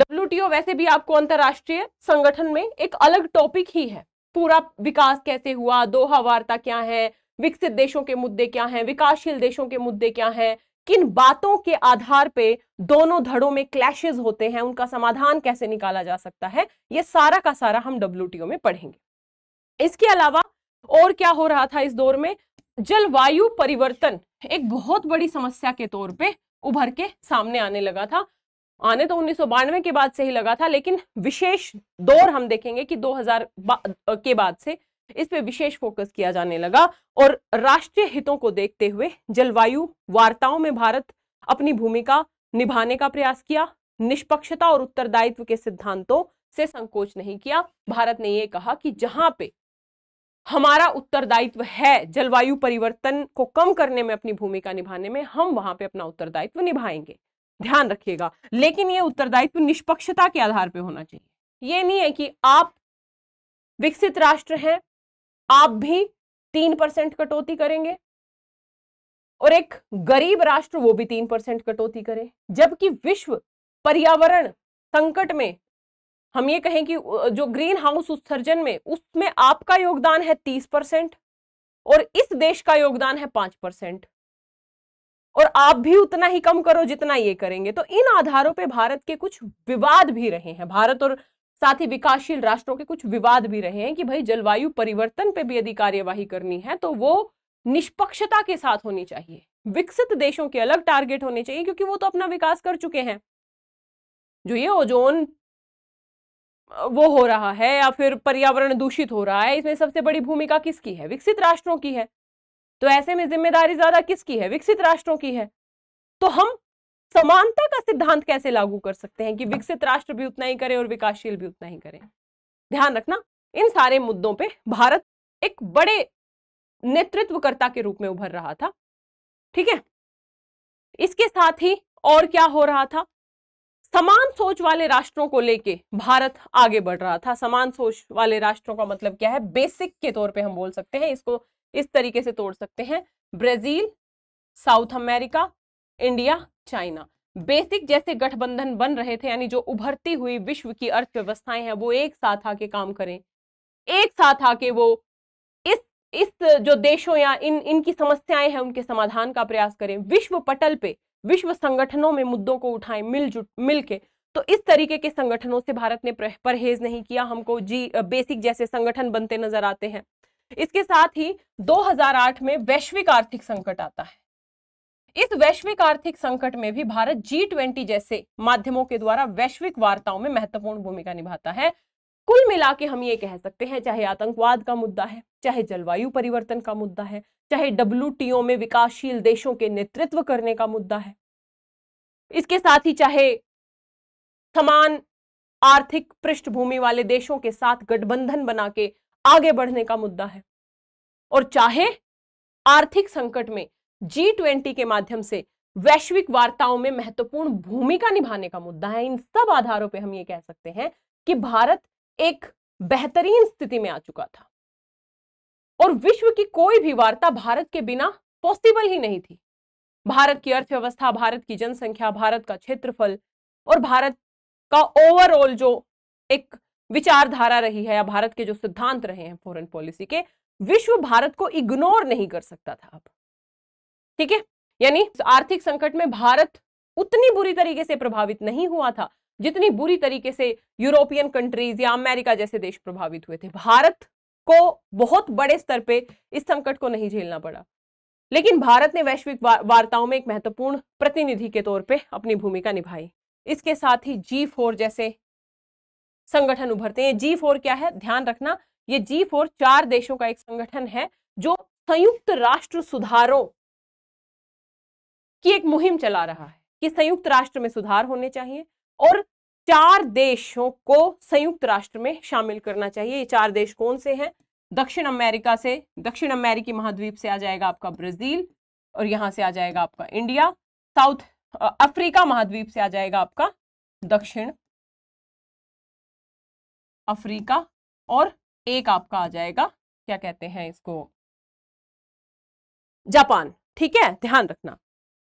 डब्ल्यू वैसे भी आपको अंतर्राष्ट्रीय संगठन में एक अलग टॉपिक ही है पूरा विकास कैसे हुआ दोहा वार्ता क्या है विकसित देशों के मुद्दे क्या हैं विकासशील देशों के मुद्दे क्या हैं किन बातों के आधार पे दोनों धड़ों में क्लैशेज होते हैं उनका समाधान कैसे निकाला जा सकता है ये सारा का सारा हम डब्ल्यू में पढ़ेंगे इसके अलावा और क्या हो रहा था इस दौर में जलवायु परिवर्तन एक बहुत बड़ी समस्या के तौर पे उभर के सामने आने लगा था आने तो उन्नीस के बाद से ही लगा था लेकिन विशेष दौर हम देखेंगे कि 2000 के बाद से इस पे विशेष फोकस किया जाने लगा और राष्ट्रीय हितों को देखते हुए जलवायु वार्ताओं में भारत अपनी भूमिका निभाने का प्रयास किया निष्पक्षता और उत्तरदायित्व के सिद्धांतों से संकोच नहीं किया भारत ने यह कहा कि जहां पे हमारा उत्तरदायित्व है जलवायु परिवर्तन को कम करने में अपनी भूमिका निभाने में हम वहां पे अपना उत्तरदायित्व निभाएंगे ध्यान रखिएगा लेकिन ये उत्तरदायित्व निष्पक्षता के आधार पर होना चाहिए ये नहीं है कि आप विकसित राष्ट्र हैं आप भी तीन परसेंट कटौती करेंगे और एक गरीब राष्ट्र वो भी तीन परसेंट कटौती करे जबकि विश्व पर्यावरण संकट में हम ये कहें कि जो ग्रीन हाउस उत्सर्जन में उसमें आपका योगदान है तीस परसेंट और इस देश का योगदान है पांच परसेंट और आप भी उतना ही कम करो जितना ये करेंगे तो इन आधारों पे भारत के कुछ विवाद भी रहे हैं भारत और साथ ही विकासशील राष्ट्रों के कुछ विवाद भी रहे हैं कि भाई जलवायु परिवर्तन पे भी यदि कार्यवाही करनी है तो वो निष्पक्षता के साथ होनी चाहिए विकसित देशों के अलग टारगेट होने चाहिए क्योंकि वो तो अपना विकास कर चुके हैं जो ये ओजोन वो हो रहा है या फिर पर्यावरण दूषित हो रहा है इसमें सबसे बड़ी भूमिका किसकी है विकसित राष्ट्रों की है तो ऐसे में जिम्मेदारी ज्यादा किसकी है विकसित राष्ट्रों की है तो हम समानता का सिद्धांत कैसे लागू कर सकते हैं कि विकसित राष्ट्र भी उतना ही करें और विकासशील भी उतना ही करें ध्यान रखना इन सारे मुद्दों पे भारत एक बड़े नेतृत्वकर्ता के रूप में उभर रहा था ठीक है इसके साथ ही और क्या हो रहा था समान सोच वाले राष्ट्रों को लेके भारत आगे बढ़ रहा था समान सोच वाले राष्ट्रों का मतलब क्या है बेसिक के तौर पे हम बोल सकते हैं इसको इस तरीके से तोड़ सकते हैं Brazil South America India China basic जैसे गठबंधन बन रहे थे यानी जो उभरती हुई विश्व की अर्थव्यवस्थाएं हैं वो एक साथ आके काम करें एक साथ आके वो इस इस जो देशों या इन इनकी समस्याएं हैं उनके समाधान का प्रयास करें विश्व पटल पे विश्व संगठनों में मुद्दों को उठाएं मिलजुट मिल के तो इस तरीके के संगठनों से भारत ने परहेज नहीं किया हमको जी बेसिक जैसे संगठन बनते नजर आते हैं इसके साथ ही 2008 में वैश्विक आर्थिक संकट आता है इस वैश्विक आर्थिक संकट में भी भारत जी ट्वेंटी जैसे माध्यमों के द्वारा वैश्विक वार्ताओं में महत्वपूर्ण भूमिका निभाता है कुल मिला हम ये कह सकते हैं चाहे आतंकवाद का मुद्दा है चाहे जलवायु परिवर्तन का मुद्दा है चाहे डब्ल्यू में विकासशील देशों के नेतृत्व करने का मुद्दा है इसके साथ ही चाहे समान आर्थिक पृष्ठभूमि वाले देशों के साथ गठबंधन बना के आगे बढ़ने का मुद्दा है और चाहे आर्थिक संकट में जी ट्वेंटी के माध्यम से वैश्विक वार्ताओं में महत्वपूर्ण भूमिका निभाने का मुद्दा है इन सब आधारों पर हम ये कह सकते हैं कि भारत एक बेहतरीन स्थिति में आ चुका था और विश्व की कोई भी वार्ता भारत के बिना पॉसिबल ही नहीं थी भारत की अर्थव्यवस्था भारत की जनसंख्या भारत का क्षेत्रफल और भारत का ओवरऑल जो एक विचारधारा रही है या भारत के जो सिद्धांत रहे हैं फॉरेन पॉलिसी के विश्व भारत को इग्नोर नहीं कर सकता था अब ठीक है यानी आर्थिक संकट में भारत उतनी बुरी तरीके से प्रभावित नहीं हुआ था जितनी बुरी तरीके से यूरोपियन कंट्रीज या अमेरिका जैसे देश प्रभावित हुए थे भारत को बहुत बड़े स्तर पे इस संकट को नहीं झेलना पड़ा लेकिन भारत ने वैश्विक वार्ताओं में एक महत्वपूर्ण प्रतिनिधि के तौर पे अपनी भूमिका निभाई इसके साथ ही जी फोर जैसे संगठन उभरते हैं जी फोर क्या है ध्यान रखना ये जी फोर चार देशों का एक संगठन है जो संयुक्त राष्ट्र सुधारों की एक मुहिम चला रहा है कि संयुक्त राष्ट्र में सुधार होने चाहिए और चार देशों को संयुक्त राष्ट्र में शामिल करना चाहिए ये चार देश कौन से हैं दक्षिण अमेरिका से दक्षिण अमेरिकी महाद्वीप से आ जाएगा आपका ब्राजील और यहां से आ जाएगा आपका इंडिया साउथ अफ्रीका महाद्वीप से आ जाएगा आपका दक्षिण अफ्रीका और एक आपका आ जाएगा क्या कहते हैं इसको जापान ठीक है ध्यान रखना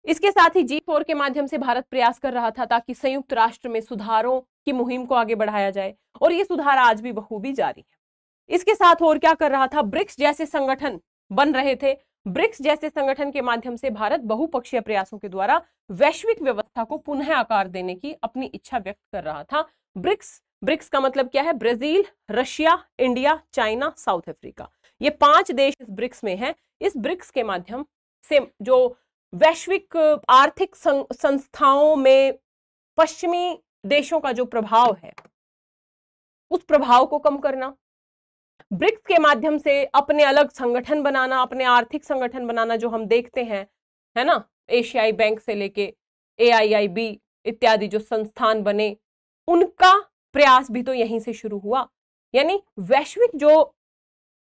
इसके साथ ही जी फोर के माध्यम से भारत प्रयास कर रहा था ताकि संयुक्त राष्ट्र में सुधारों की मुहिम को आगे बढ़ाया जाए और ये सुधार आज भी बखूबी जारी है इसके साथ और क्या कर रहा था ब्रिक्स जैसे संगठन बन रहे थे ब्रिक्स जैसे संगठन के माध्यम से भारत बहुपक्षीय प्रयासों के द्वारा वैश्विक व्यवस्था को पुनः आकार देने की अपनी इच्छा व्यक्त कर रहा था ब्रिक्स ब्रिक्स का मतलब क्या है Brazil Russia India China South Africa ये पांच देश इस ब्रिक्स में हैं इस ब्रिक्स के माध्यम से जो वैश्विक आर्थिक संस्थाओं में पश्चिमी देशों का जो प्रभाव है उस प्रभाव को कम करना ब्रिक्स के माध्यम से अपने अलग संगठन बनाना अपने आर्थिक संगठन बनाना जो हम देखते हैं है ना एशियाई बैंक से लेके ए इत्यादि जो संस्थान बने उनका प्रयास भी तो यहीं से शुरू हुआ यानी वैश्विक जो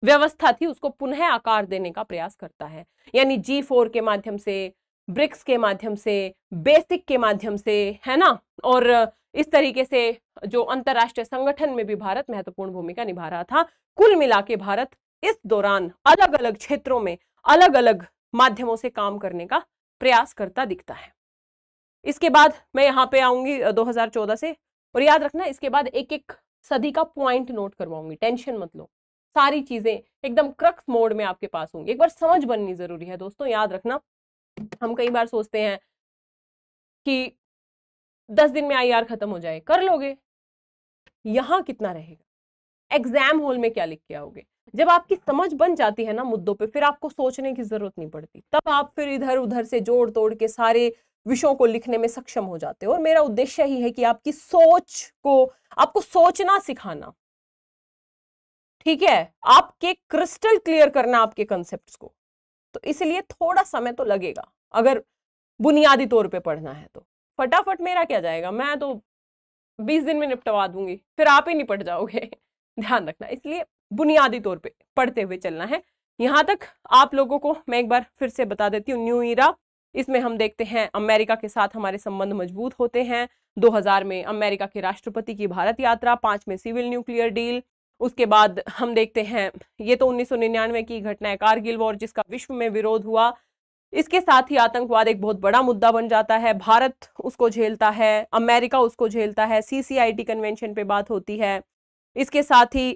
व्यवस्था थी उसको पुनः आकार देने का प्रयास करता है यानी जी फोर के माध्यम से ब्रिक्स के माध्यम से बेसिक के माध्यम से है ना और इस तरीके से जो अंतर्राष्ट्रीय संगठन में भी भारत महत्वपूर्ण भूमिका निभा रहा था कुल मिला के भारत इस दौरान अलग अलग क्षेत्रों में अलग अलग माध्यमों से काम करने का प्रयास करता दिखता है इसके बाद मैं यहाँ पे आऊंगी 2014 से और याद रखना इसके बाद एक एक सदी का पॉइंट नोट करवाऊंगी टेंशन मत लो सारी चीजें एकदम क्रक्स मोड में आपके पास होंगी एक बार समझ बननी जरूरी है दोस्तों याद रखना हम कई बार सोचते हैं कि दस दिन में आई खत्म हो जाए कर लोगे यहां कितना रहेगा एग्जाम हॉल में क्या लिख के आओगे जब आपकी समझ बन जाती है ना मुद्दों पे फिर आपको सोचने की जरूरत नहीं पड़ती तब आप फिर इधर उधर से जोड़ तोड़ के सारे विषयों को लिखने में सक्षम हो जाते हो और मेरा उद्देश्य ही है कि आपकी सोच को आपको सोचना सिखाना ठीक है आपके क्रिस्टल क्लियर करना आपके कंसेप्ट को तो इसलिए थोड़ा समय तो लगेगा अगर बुनियादी तौर पे पढ़ना है तो फटाफट मेरा क्या जाएगा मैं तो बीस दिन में निपटवा दूंगी फिर आप ही निपट जाओगे ध्यान रखना इसलिए बुनियादी तौर पे पढ़ते हुए चलना है यहां तक आप लोगों को मैं एक बार फिर से बता देती हूँ न्यू ईरा इसमें हम देखते हैं अमेरिका के साथ हमारे संबंध मजबूत होते हैं 2000 में अमेरिका के राष्ट्रपति की भारत यात्रा पांच में सिविल न्यूक्लियर डील उसके बाद हम देखते हैं ये तो 1999 की घटना है कारगिल वॉर जिसका विश्व में विरोध हुआ इसके साथ ही आतंकवाद एक बहुत बड़ा मुद्दा बन जाता है भारत उसको झेलता है अमेरिका उसको झेलता है सीसीआईटी कन्वेंशन पे बात होती है इसके साथ ही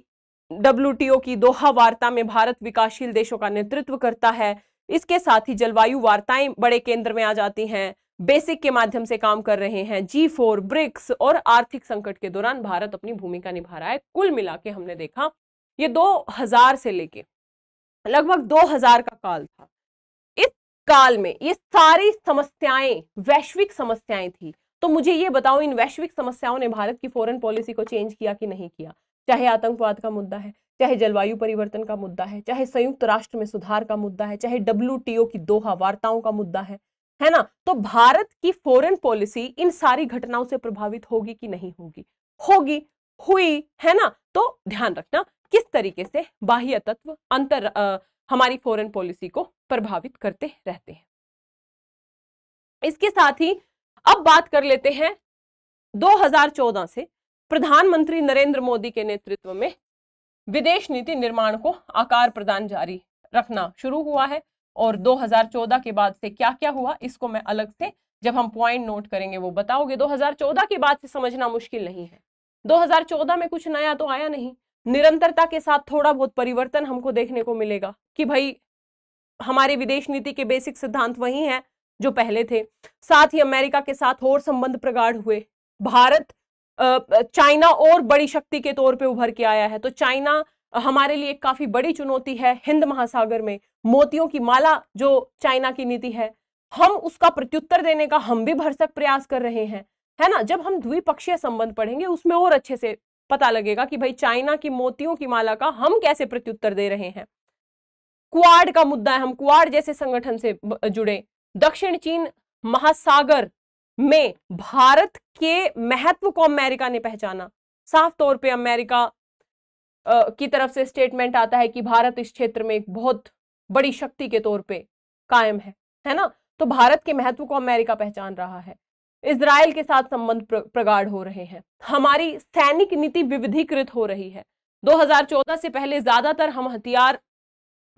डब्ल्यूटीओ की दोहा वार्ता में भारत विकासशील देशों का नेतृत्व करता है इसके साथ ही जलवायु वार्ताएं बड़े केंद्र में आ जाती हैं बेसिक के माध्यम से काम कर रहे हैं जी फोर ब्रिक्स और आर्थिक संकट के दौरान भारत अपनी भूमिका निभा रहा है कुल मिला के हमने देखा ये 2000 से लेके लगभग 2000 का काल था इस काल में ये सारी समस्याएं वैश्विक समस्याएं थी तो मुझे ये बताओ इन वैश्विक समस्याओं ने भारत की फॉरेन पॉलिसी को चेंज किया कि नहीं किया चाहे आतंकवाद का मुद्दा है चाहे जलवायु परिवर्तन का मुद्दा है चाहे संयुक्त राष्ट्र में सुधार का मुद्दा है चाहे डब्ल्यू की दोहा वार्ताओं का मुद्दा है है ना तो भारत की फॉरेन पॉलिसी इन सारी घटनाओं से प्रभावित होगी कि नहीं होगी होगी हुई है ना तो ध्यान रखना किस तरीके से बाह्य तत्व अंतर आ, हमारी फॉरेन पॉलिसी को प्रभावित करते रहते हैं इसके साथ ही अब बात कर लेते हैं 2014 से प्रधानमंत्री नरेंद्र मोदी के नेतृत्व में विदेश नीति निर्माण को आकार प्रदान जारी रखना शुरू हुआ है और 2014 के बाद से क्या क्या हुआ इसको मैं अलग से जब हम पॉइंट नोट करेंगे वो बताओगे 2014 के बाद से समझना मुश्किल नहीं है 2014 में कुछ नया तो आया नहीं निरंतरता के साथ थोड़ा बहुत परिवर्तन हमको देखने को मिलेगा कि भाई हमारे विदेश नीति के बेसिक सिद्धांत वही हैं जो पहले थे साथ ही अमेरिका के साथ और संबंध प्रगाढ़ हुए भारत चाइना और बड़ी शक्ति के तौर पे उभर के आया है तो चाइना हमारे लिए काफी बड़ी चुनौती है हिंद महासागर में मोतियों की माला जो चाइना की नीति है हम उसका प्रत्युत्तर देने का हम भी भरसक प्रयास कर रहे हैं है ना जब हम द्विपक्षीय संबंध पढ़ेंगे उसमें और अच्छे से पता लगेगा कि भाई चाइना की मोतियों की माला का हम कैसे प्रत्युत्तर दे रहे हैं क्वाड का मुद्दा है हम क्वाड जैसे संगठन से जुड़े दक्षिण चीन महासागर में भारत के महत्व को अमेरिका ने पहचाना साफ तौर पे अमेरिका की तरफ से स्टेटमेंट आता है कि भारत इस क्षेत्र में एक बहुत बड़ी शक्ति के तौर पे कायम है है ना तो भारत के महत्व को अमेरिका पहचान रहा है इसराइल के साथ संबंध प्रगाढ़ हो रहे हैं हमारी सैनिक नीति विविधीकृत हो रही है 2014 से पहले ज्यादातर हम हथियार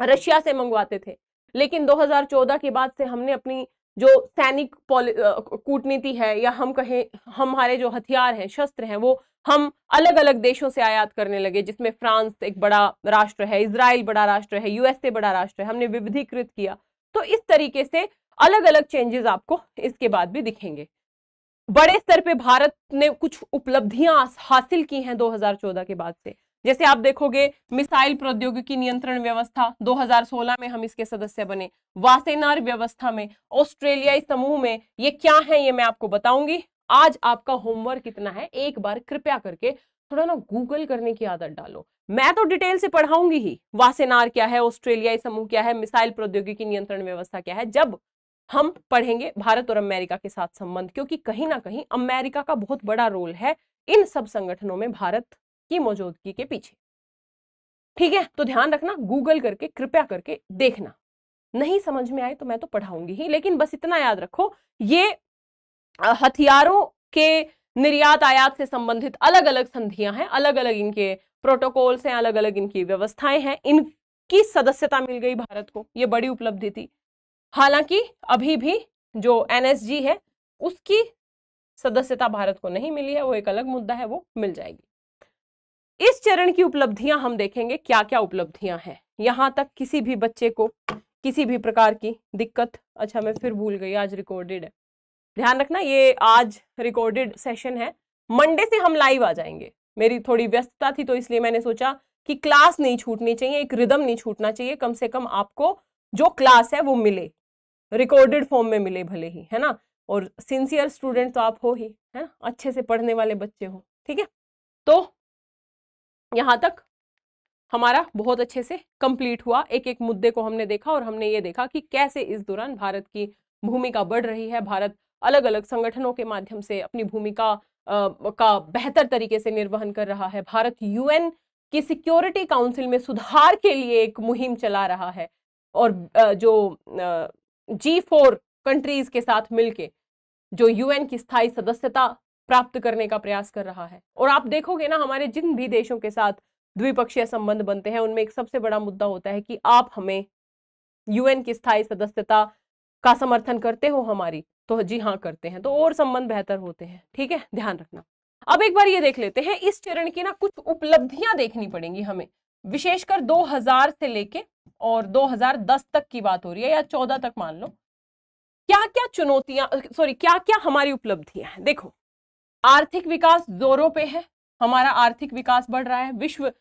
रशिया से मंगवाते थे लेकिन 2014 के बाद से हमने अपनी जो सैनिक कूटनीति है या हम कहें हमारे जो हथियार हैं शस्त्र हैं वो हम अलग अलग देशों से आयात करने लगे जिसमें फ्रांस एक बड़ा राष्ट्र है इसराइल बड़ा राष्ट्र है यूएसए बड़ा राष्ट्र है हमने विविधीकृत किया तो इस तरीके से अलग अलग चेंजेस आपको इसके बाद भी दिखेंगे बड़े स्तर पे भारत ने कुछ उपलब्धियां हासिल की हैं 2014 के बाद से जैसे आप देखोगे मिसाइल प्रौद्योगिकी नियंत्रण व्यवस्था 2016 में हम इसके सदस्य बने वासेनार व्यवस्था में ऑस्ट्रेलियाई समूह में ये क्या है ये मैं आपको बताऊंगी आज आपका होमवर्क कितना है एक बार कृपया करके थोड़ा ना गूगल करने की आदत डालो मैं तो डिटेल से पढ़ाऊंगी ही वासेनार क्या है ऑस्ट्रेलियाई समूह क्या है मिसाइल प्रौद्योगिकी नियंत्रण व्यवस्था क्या है जब हम पढ़ेंगे भारत और अमेरिका के साथ संबंध क्योंकि कहीं ना कहीं अमेरिका का बहुत बड़ा रोल है इन सब संगठनों में भारत की मौजूदगी के पीछे ठीक है तो ध्यान रखना गूगल करके कृपया करके देखना नहीं समझ में आए तो मैं तो पढ़ाऊंगी ही लेकिन बस इतना याद रखो ये हथियारों के निर्यात आयात से संबंधित अलग अलग संधियां हैं अलग अलग इनके प्रोटोकॉल्स हैं अलग अलग इनकी व्यवस्थाएं हैं इनकी सदस्यता मिल गई भारत को ये बड़ी उपलब्धि थी हालांकि अभी भी जो एनएसजी है उसकी सदस्यता भारत को नहीं मिली है वो एक अलग मुद्दा है वो मिल जाएगी इस चरण की उपलब्धियां हम देखेंगे क्या क्या उपलब्धियां हैं यहाँ तक किसी भी बच्चे को किसी भी प्रकार की दिक्कत अच्छा मैं फिर भूल गई आज रिकॉर्डेड है ध्यान रखना ये आज रिकॉर्डेड सेशन है मंडे से हम लाइव आ जाएंगे मेरी थोड़ी व्यस्तता थी तो इसलिए मैंने सोचा कि क्लास नहीं छूटनी चाहिए एक रिदम नहीं छूटना चाहिए कम से कम आपको जो क्लास है वो मिले रिकॉर्डेड फॉर्म में मिले भले ही है ना और सिंसियर स्टूडेंट तो आप हो ही है ना अच्छे से पढ़ने वाले बच्चे हो ठीक है तो यहाँ तक हमारा बहुत अच्छे से कंप्लीट हुआ एक एक मुद्दे को हमने देखा और हमने ये देखा कि कैसे इस दौरान भारत की भूमिका बढ़ रही है भारत अलग अलग संगठनों के माध्यम से अपनी भूमिका का बेहतर तरीके से निर्वहन कर रहा है भारत यूएन की सिक्योरिटी काउंसिल में सुधार के लिए एक मुहिम चला रहा है और जो जी फोर कंट्रीज के साथ मिलके जो यूएन की स्थायी सदस्यता प्राप्त करने का प्रयास कर रहा है और आप देखोगे ना हमारे जिन भी देशों के साथ द्विपक्षीय संबंध बनते हैं उनमें एक सबसे बड़ा मुद्दा होता है कि आप हमें यूएन की स्थायी सदस्यता का समर्थन करते हो हमारी तो जी हाँ करते हैं तो और संबंध बेहतर होते हैं ठीक है ध्यान रखना अब एक बार ये देख लेते हैं इस चरण की ना कुछ उपलब्धियां देखनी पड़ेंगी हमें विशेषकर 2000 से लेके और 2010 तक की बात हो रही है या 14 तक मान लो क्या क्या चुनौतियां सॉरी क्या क्या हमारी उपलब्धियां हैं देखो आर्थिक विकास जोरों पे है हमारा आर्थिक विकास बढ़ रहा है विश्व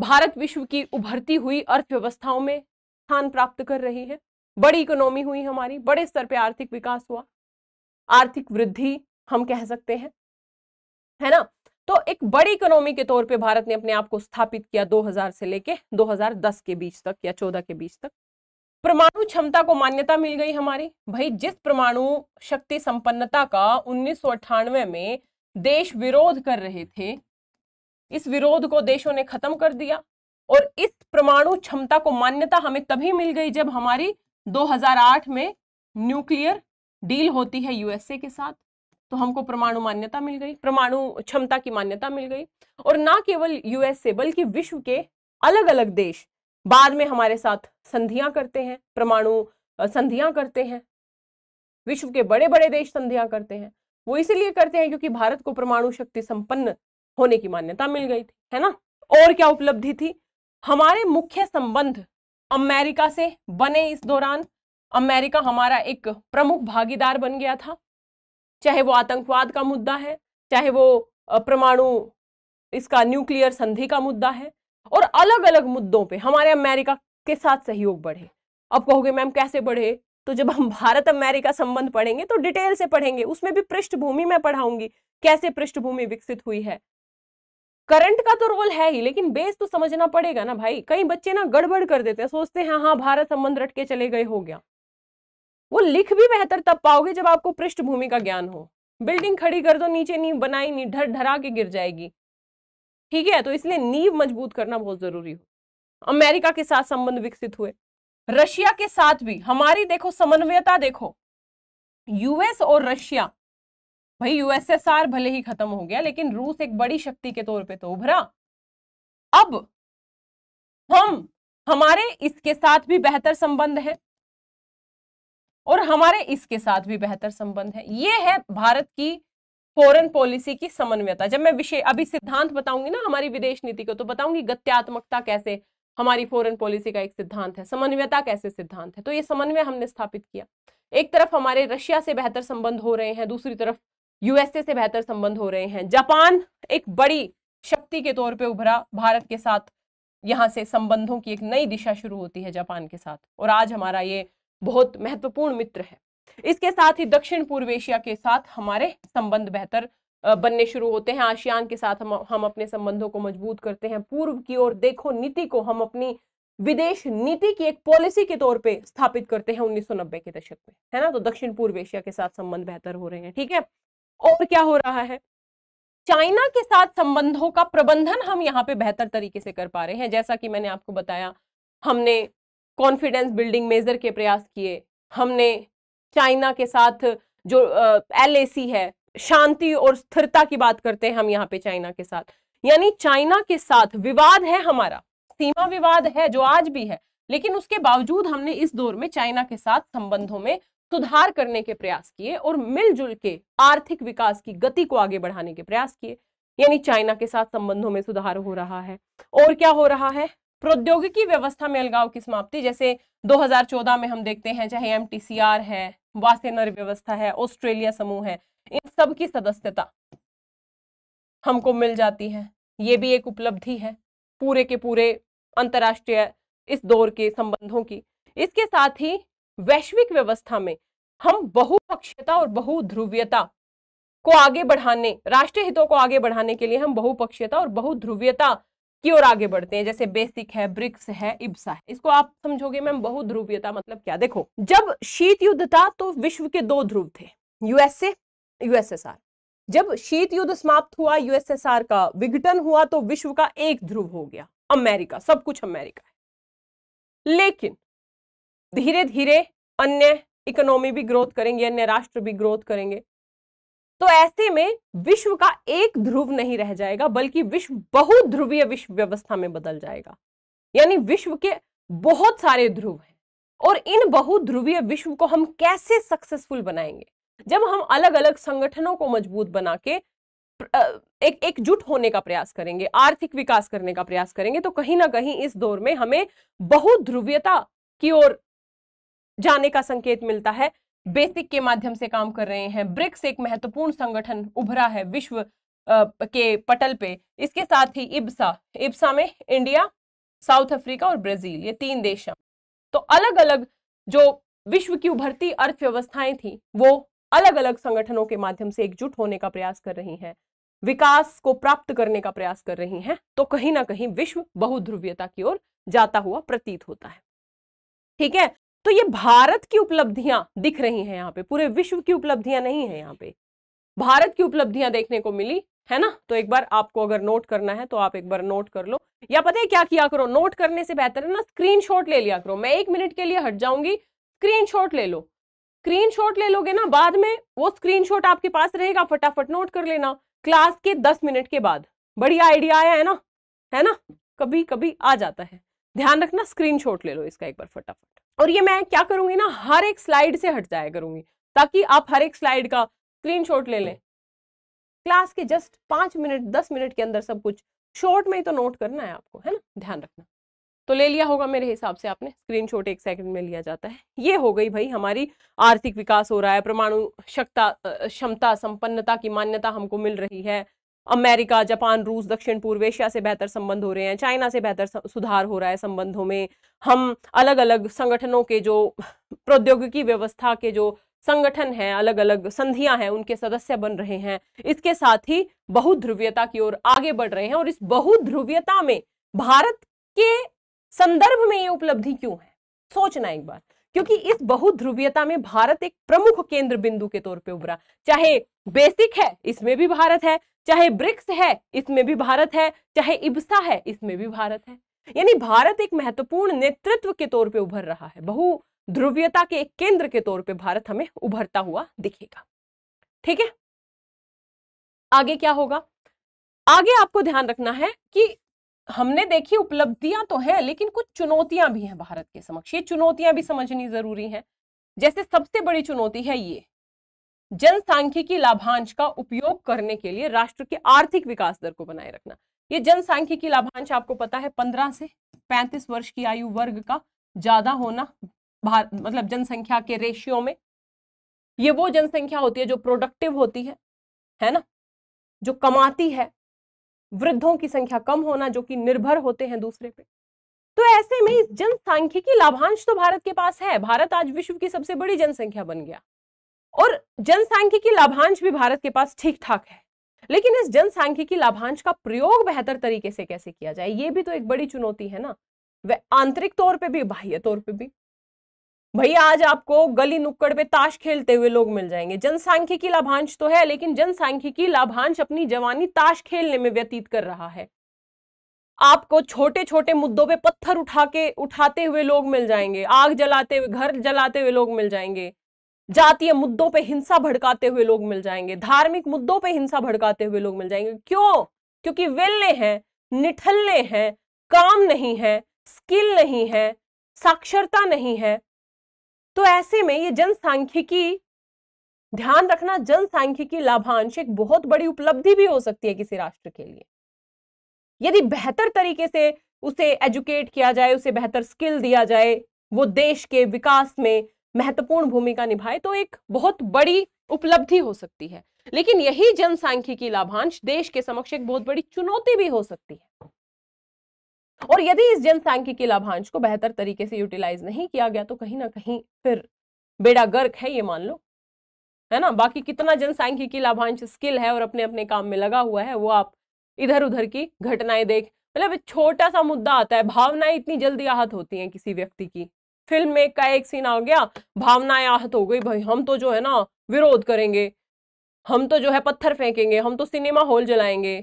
भारत विश्व की उभरती हुई अर्थव्यवस्थाओं में स्थान प्राप्त कर रही है बड़ी इकोनॉमी हुई हमारी बड़े स्तर पे आर्थिक विकास हुआ आर्थिक वृद्धि हम कह सकते हैं है ना तो एक बड़ी इकोनॉमी के तौर पे भारत ने अपने आप को स्थापित किया 2000 से लेके 2010 के बीच तक या चौदह के बीच तक परमाणु क्षमता को मान्यता मिल गई हमारी भाई जिस परमाणु शक्ति संपन्नता का उन्नीस में देश विरोध कर रहे थे इस विरोध को देशों ने खत्म कर दिया और इस परमाणु क्षमता को मान्यता हमें तभी मिल गई जब हमारी 2008 में न्यूक्लियर डील होती है यूएसए के साथ तो हमको परमाणु मान्यता मिल गई परमाणु क्षमता की मान्यता मिल गई और ना केवल यूएसए बल्कि विश्व के अलग अलग देश बाद में हमारे साथ संधियां करते हैं परमाणु संधियां करते हैं विश्व के बड़े बड़े देश संधियां करते हैं वो इसीलिए करते हैं क्योंकि भारत को परमाणु शक्ति संपन्न होने की मान्यता मिल गई थी है ना और क्या उपलब्धि थी हमारे मुख्य संबंध अमेरिका से बने इस दौरान अमेरिका हमारा एक प्रमुख भागीदार बन गया था चाहे वो आतंकवाद का मुद्दा है चाहे वो परमाणु इसका न्यूक्लियर संधि का मुद्दा है और अलग अलग मुद्दों पे हमारे अमेरिका के साथ सहयोग बढ़े अब कहोगे मैम कैसे बढ़े तो जब हम भारत अमेरिका संबंध पढ़ेंगे तो डिटेल से पढ़ेंगे उसमें भी पृष्ठभूमि में पढ़ाऊंगी कैसे पृष्ठभूमि विकसित हुई है करंट का तो रोल है ही लेकिन बेस तो समझना पड़ेगा ना भाई कई बच्चे ना गड़बड़ कर देते हैं सोचते हैं हाँ भारत संबंध रट के चले गए हो गया वो लिख भी बेहतर तब पाओगे जब आपको पृष्ठभूमि का ज्ञान हो बिल्डिंग खड़ी कर दो नीचे नींव बनाई नहीं ढर ढरा के गिर जाएगी ठीक है तो इसलिए नींव मजबूत करना बहुत जरूरी हो अमेरिका के साथ संबंध विकसित हुए रशिया के साथ भी हमारी देखो समन्वयता देखो यूएस और रशिया भाई यूएसएसआर भले ही खत्म हो गया लेकिन रूस एक बड़ी शक्ति के तौर पे तो उभरा अब हम हमारे इसके साथ भी बेहतर संबंध है और हमारे इसके साथ भी बेहतर संबंध है ये है भारत की फॉरेन पॉलिसी की समन्वयता जब मैं विषय अभी सिद्धांत बताऊंगी ना हमारी विदेश नीति को तो बताऊंगी गत्यात्मकता कैसे हमारी फॉरेन पॉलिसी का एक सिद्धांत है समन्वयता कैसे सिद्धांत है तो ये समन्वय हमने स्थापित किया एक तरफ हमारे रशिया से बेहतर संबंध हो रहे हैं दूसरी तरफ यूएसए से बेहतर संबंध हो रहे हैं जापान एक बड़ी शक्ति के तौर पे उभरा भारत के साथ यहाँ से संबंधों की एक नई दिशा शुरू होती है जापान के साथ और आज हमारा ये बहुत महत्वपूर्ण मित्र है इसके साथ ही दक्षिण पूर्व एशिया के साथ हमारे संबंध बेहतर बनने शुरू होते हैं आसियान के साथ हम हम अपने संबंधों को मजबूत करते हैं पूर्व की ओर देखो नीति को हम अपनी विदेश नीति की एक पॉलिसी के तौर पे स्थापित करते हैं उन्नीस के दशक में है ना तो दक्षिण पूर्व एशिया के साथ संबंध बेहतर हो रहे हैं ठीक है और क्या हो रहा है चाइना के साथ संबंधों का प्रबंधन हम यहाँ पे बेहतर तरीके से कर पा रहे हैं जैसा कि मैंने आपको बताया हमने कॉन्फिडेंस बिल्डिंग मेजर के प्रयास किए हमने चाइना के साथ जो एल है शांति और स्थिरता की बात करते हैं हम यहाँ पे चाइना के साथ यानी चाइना के साथ विवाद है हमारा सीमा विवाद है जो आज भी है लेकिन उसके बावजूद हमने इस दौर में चाइना के साथ संबंधों में सुधार करने के प्रयास किए और मिलजुल के आर्थिक विकास की गति को आगे बढ़ाने के प्रयास किए यानी चाइना के साथ संबंधों में सुधार हो रहा है और क्या हो रहा है प्रौद्योगिकी व्यवस्था में अलगाव की समाप्ति जैसे 2014 में हम देखते हैं चाहे एम है वासेनर व्यवस्था है ऑस्ट्रेलिया समूह है इन सब की सदस्यता हमको मिल जाती है ये भी एक उपलब्धि है पूरे के पूरे अंतर्राष्ट्रीय इस दौर के संबंधों की इसके साथ ही वैश्विक व्यवस्था में हम बहुपक्षीयता और बहुध्रुवीयता को आगे बढ़ाने राष्ट्रीय हितों को आगे बढ़ाने के लिए हम बहुपक्षीयता और बहुध्रुवीयता की ओर आगे बढ़ते हैं जैसे बेसिक है ब्रिक्स है इब्सा है इसको आप समझोगे मैम बहुध्रुवीयता मतलब क्या देखो जब शीत युद्ध था तो विश्व के दो ध्रुव थे यूएसए यूएसएसआर जब शीत युद्ध समाप्त हुआ यूएसएसआर का विघटन हुआ तो विश्व का एक ध्रुव हो गया अमेरिका सब कुछ अमेरिका है लेकिन धीरे धीरे अन्य इकोनॉमी भी ग्रोथ करेंगे अन्य राष्ट्र भी ग्रोथ करेंगे तो ऐसे में विश्व का एक ध्रुव नहीं रह जाएगा बल्कि विश्व ध्रुवीय विश्व व्यवस्था में बदल जाएगा यानी विश्व के बहुत सारे ध्रुव हैं और इन बहुध्रुवीय विश्व को हम कैसे सक्सेसफुल बनाएंगे जब हम अलग अलग संगठनों को मजबूत बना के एक एकजुट होने का प्रयास करेंगे आर्थिक विकास करने का प्रयास करेंगे तो कहीं ना कहीं इस दौर में हमें बहुध्रुवीयता की ओर जाने का संकेत मिलता है बेसिक के माध्यम से काम कर रहे हैं ब्रिक्स एक महत्वपूर्ण संगठन उभरा है विश्व के पटल पे इसके साथ ही इब्सा इब्सा में इंडिया साउथ अफ्रीका और ब्राजील ये तीन देश हैं तो अलग अलग जो विश्व की उभरती अर्थव्यवस्थाएं थी वो अलग अलग संगठनों के माध्यम से एकजुट होने का प्रयास कर रही हैं विकास को प्राप्त करने का प्रयास कर रही हैं तो कहीं ना कहीं विश्व बहुध्रुवीयता की ओर जाता हुआ प्रतीत होता है ठीक है तो ये भारत की उपलब्धियां दिख रही हैं यहाँ पे पूरे विश्व की उपलब्धियां नहीं है यहाँ पे भारत की उपलब्धियां देखने को मिली है ना तो एक बार आपको अगर नोट करना है तो आप एक बार नोट कर लो या पता है क्या किया करो नोट करने से बेहतर है ना स्क्रीनशॉट ले लिया करो मैं एक मिनट के लिए हट जाऊंगी स्क्रीनशॉट ले लो स्क्रीनशॉट ले लोगे ना बाद में वो स्क्रीनशॉट आपके पास रहेगा फटाफट नोट कर लेना क्लास के दस मिनट के बाद बढ़िया आइडिया आया है ना है ना कभी कभी आ जाता है ध्यान रखना शॉट ले लो इसका एक बार फटाफट और ये मैं क्या करूंगी ना हर एक स्लाइड से हट जाया करूंगी ताकि आप हर एक स्लाइड का शॉट ले लें क्लास के जस्ट पांच मिनट दस मिनट के अंदर सब कुछ शॉर्ट में ही तो नोट करना है आपको है ना ध्यान रखना तो ले लिया होगा मेरे हिसाब से आपने स्क्रीन शॉट एक सेकंड में लिया जाता है ये हो गई भाई हमारी आर्थिक विकास हो रहा है परमाणु शक्ता क्षमता संपन्नता की मान्यता हमको मिल रही है अमेरिका जापान रूस दक्षिण पूर्व एशिया से बेहतर संबंध हो रहे हैं चाइना से बेहतर सुधार हो रहा है संबंधों में हम अलग अलग संगठनों के जो प्रौद्योगिकी व्यवस्था के जो संगठन हैं अलग अलग संधियां हैं उनके सदस्य बन रहे हैं इसके साथ ही बहुध्रुवीयता की ओर आगे बढ़ रहे हैं और इस बहुध्रुवीयता में भारत के संदर्भ में ये उपलब्धि क्यों है सोचना एक बार क्योंकि इस बहुध्रुवीयता में भारत एक प्रमुख केंद्र बिंदु के तौर पे उभरा चाहे बेसिक है इसमें भी भारत है चाहे ब्रिक्स है इसमें भी भारत है चाहे इब्सा है इसमें भी भारत है यानी भारत एक महत्वपूर्ण नेतृत्व के तौर पे उभर रहा है बहु ध्रुवीयता के एक केंद्र के तौर पे भारत हमें उभरता हुआ दिखेगा ठीक है आगे क्या होगा आगे आपको ध्यान रखना है कि हमने देखी उपलब्धियां तो हैं लेकिन कुछ चुनौतियां भी हैं भारत के समक्ष ये चुनौतियां भी समझनी जरूरी हैं जैसे सबसे बड़ी चुनौती है ये जनसांख्यिकी लाभांश का उपयोग करने के लिए राष्ट्र के आर्थिक विकास दर को बनाए रखना ये जनसांख्यिकी लाभांश आपको पता है पंद्रह से पैंतीस वर्ष की आयु वर्ग का ज्यादा होना मतलब जनसंख्या के रेशियो में ये वो जनसंख्या होती है जो प्रोडक्टिव होती है है ना जो कमाती है वृद्धों की संख्या कम होना जो कि निर्भर होते हैं दूसरे पे तो ऐसे में इस जनसांख्यिकी लाभांश तो भारत के पास है भारत आज विश्व की सबसे बड़ी जनसंख्या बन गया और जनसांख्यिकी लाभांश भी भारत के पास ठीक ठाक है लेकिन इस जनसांख्यिकी लाभांश का प्रयोग बेहतर तरीके से कैसे किया जाए ये भी तो एक बड़ी चुनौती है ना वह आंतरिक तौर पर भी बाह्य तौर पर भी भैया आज आपको गली नुक्कड़ पे ताश खेलते हुए लोग मिल जाएंगे जनसांख्यिकी लाभांश तो है लेकिन जनसांख्यिकी लाभांश अपनी जवानी ताश खेलने में व्यतीत कर रहा है आपको छोटे छोटे मुद्दों पे पत्थर उठा के उठाते हुए लोग मिल जाएंगे आग जलाते हुए घर जलाते हुए लोग मिल जाएंगे जातीय मुद्दों पे हिंसा भड़काते हुए लोग मिल जाएंगे धार्मिक मुद्दों पे हिंसा भड़काते हुए लोग मिल जाएंगे क्यों क्योंकि वेल्ले हैं निठल्ले हैं काम नहीं है स्किल नहीं है साक्षरता नहीं है तो ऐसे में ये जनसांख्यिकी ध्यान रखना जनसांख्यिकी लाभांश एक बहुत बड़ी उपलब्धि भी हो सकती है किसी राष्ट्र के लिए यदि बेहतर तरीके से उसे एजुकेट किया जाए उसे बेहतर स्किल दिया जाए वो देश के विकास में महत्वपूर्ण भूमिका निभाए तो एक बहुत बड़ी उपलब्धि हो सकती है लेकिन यही जनसांख्यिकी लाभांश देश के समक्ष एक बहुत बड़ी चुनौती भी हो सकती है और यदि इस जनसांख्यिकी लाभांश को बेहतर तरीके से यूटिलाइज नहीं किया गया तो कहीं ना कहीं फिर बेड़ा गर्क है ये मान लो है ना बाकी कितना जनसांख्यिकी लाभांश स्किल है और अपने अपने काम में लगा हुआ है वो आप इधर उधर की घटनाएं देख मतलब एक छोटा सा मुद्दा आता है भावनाएं इतनी जल्दी आहत होती हैं किसी व्यक्ति की फिल्म में का एक सीन आ गया भावनाएं आहत हो गई भाई हम तो जो है ना विरोध करेंगे हम तो जो है पत्थर फेंकेंगे हम तो सिनेमा हॉल जलाएंगे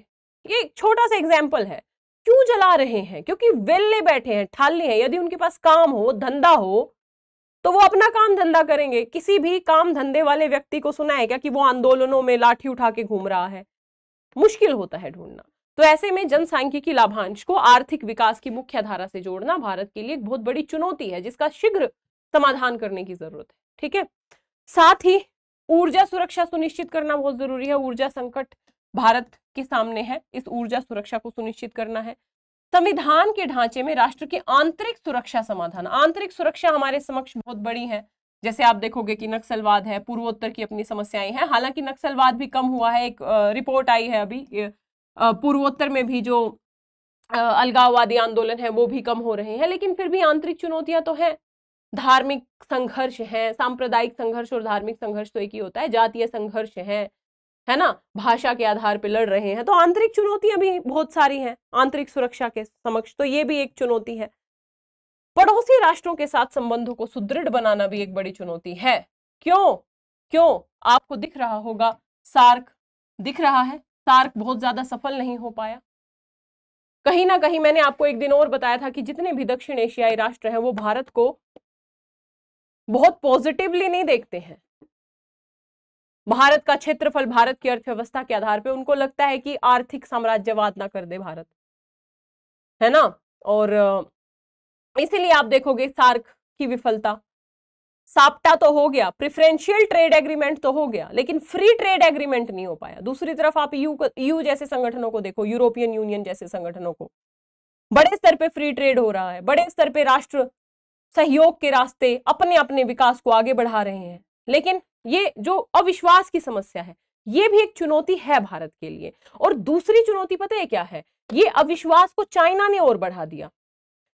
ये एक छोटा सा एग्जाम्पल है क्यों जला रहे हैं क्योंकि वेल्ले बैठे हैं ठाले हैं यदि उनके पास काम हो धंधा हो तो वो अपना काम धंधा करेंगे किसी भी काम धंधे वाले व्यक्ति को सुना है क्या कि वो आंदोलनों में लाठी उठा के घूम रहा है मुश्किल होता है ढूंढना तो ऐसे में जनसांख्यिकी लाभांश को आर्थिक विकास की मुख्य धारा से जोड़ना भारत के लिए एक बहुत बड़ी चुनौती है जिसका शीघ्र समाधान करने की जरूरत है ठीक है साथ ही ऊर्जा सुरक्षा सुनिश्चित करना बहुत जरूरी है ऊर्जा संकट भारत के सामने है इस ऊर्जा सुरक्षा को सुनिश्चित करना है संविधान के ढांचे में राष्ट्र की आंतरिक सुरक्षा समाधान आंतरिक सुरक्षा हमारे समक्ष बहुत बड़ी है जैसे आप देखोगे कि नक्सलवाद है पूर्वोत्तर की अपनी समस्याएं हैं हालांकि नक्सलवाद भी कम हुआ है एक रिपोर्ट आई है अभी पूर्वोत्तर में भी जो अलगाववादी आंदोलन है वो भी कम हो रहे हैं लेकिन फिर भी आंतरिक चुनौतियां तो हैं धार्मिक संघर्ष है सांप्रदायिक संघर्ष और धार्मिक संघर्ष तो एक ही होता है जातीय संघर्ष है है ना भाषा के आधार पर लड़ रहे हैं तो आंतरिक चुनौतियां भी बहुत सारी हैं आंतरिक सुरक्षा के समक्ष तो ये भी एक चुनौती है पड़ोसी राष्ट्रों के साथ संबंधों को सुदृढ़ बनाना भी एक बड़ी चुनौती है क्यों क्यों आपको दिख रहा होगा सार्क दिख रहा है सार्क बहुत ज्यादा सफल नहीं हो पाया कहीं ना कहीं मैंने आपको एक दिन और बताया था कि जितने भी दक्षिण एशियाई राष्ट्र हैं वो भारत को बहुत पॉजिटिवली नहीं देखते हैं भारत का क्षेत्रफल भारत की अर्थव्यवस्था के आधार पे उनको लगता है कि आर्थिक साम्राज्यवाद ना कर दे भारत है ना और इसीलिए आप देखोगे सार्क की विफलता साप्टा तो हो गया प्रिफरेंशियल ट्रेड एग्रीमेंट तो हो गया लेकिन फ्री ट्रेड एग्रीमेंट नहीं हो पाया दूसरी तरफ आप यू यू जैसे संगठनों को देखो यूरोपियन यूनियन जैसे संगठनों को बड़े स्तर पे फ्री ट्रेड हो रहा है बड़े स्तर पे राष्ट्र सहयोग के रास्ते अपने अपने विकास को आगे बढ़ा रहे हैं लेकिन ये जो अविश्वास की समस्या है ये भी एक चुनौती है भारत के लिए और दूसरी चुनौती पता है क्या है ये अविश्वास को चाइना ने और बढ़ा दिया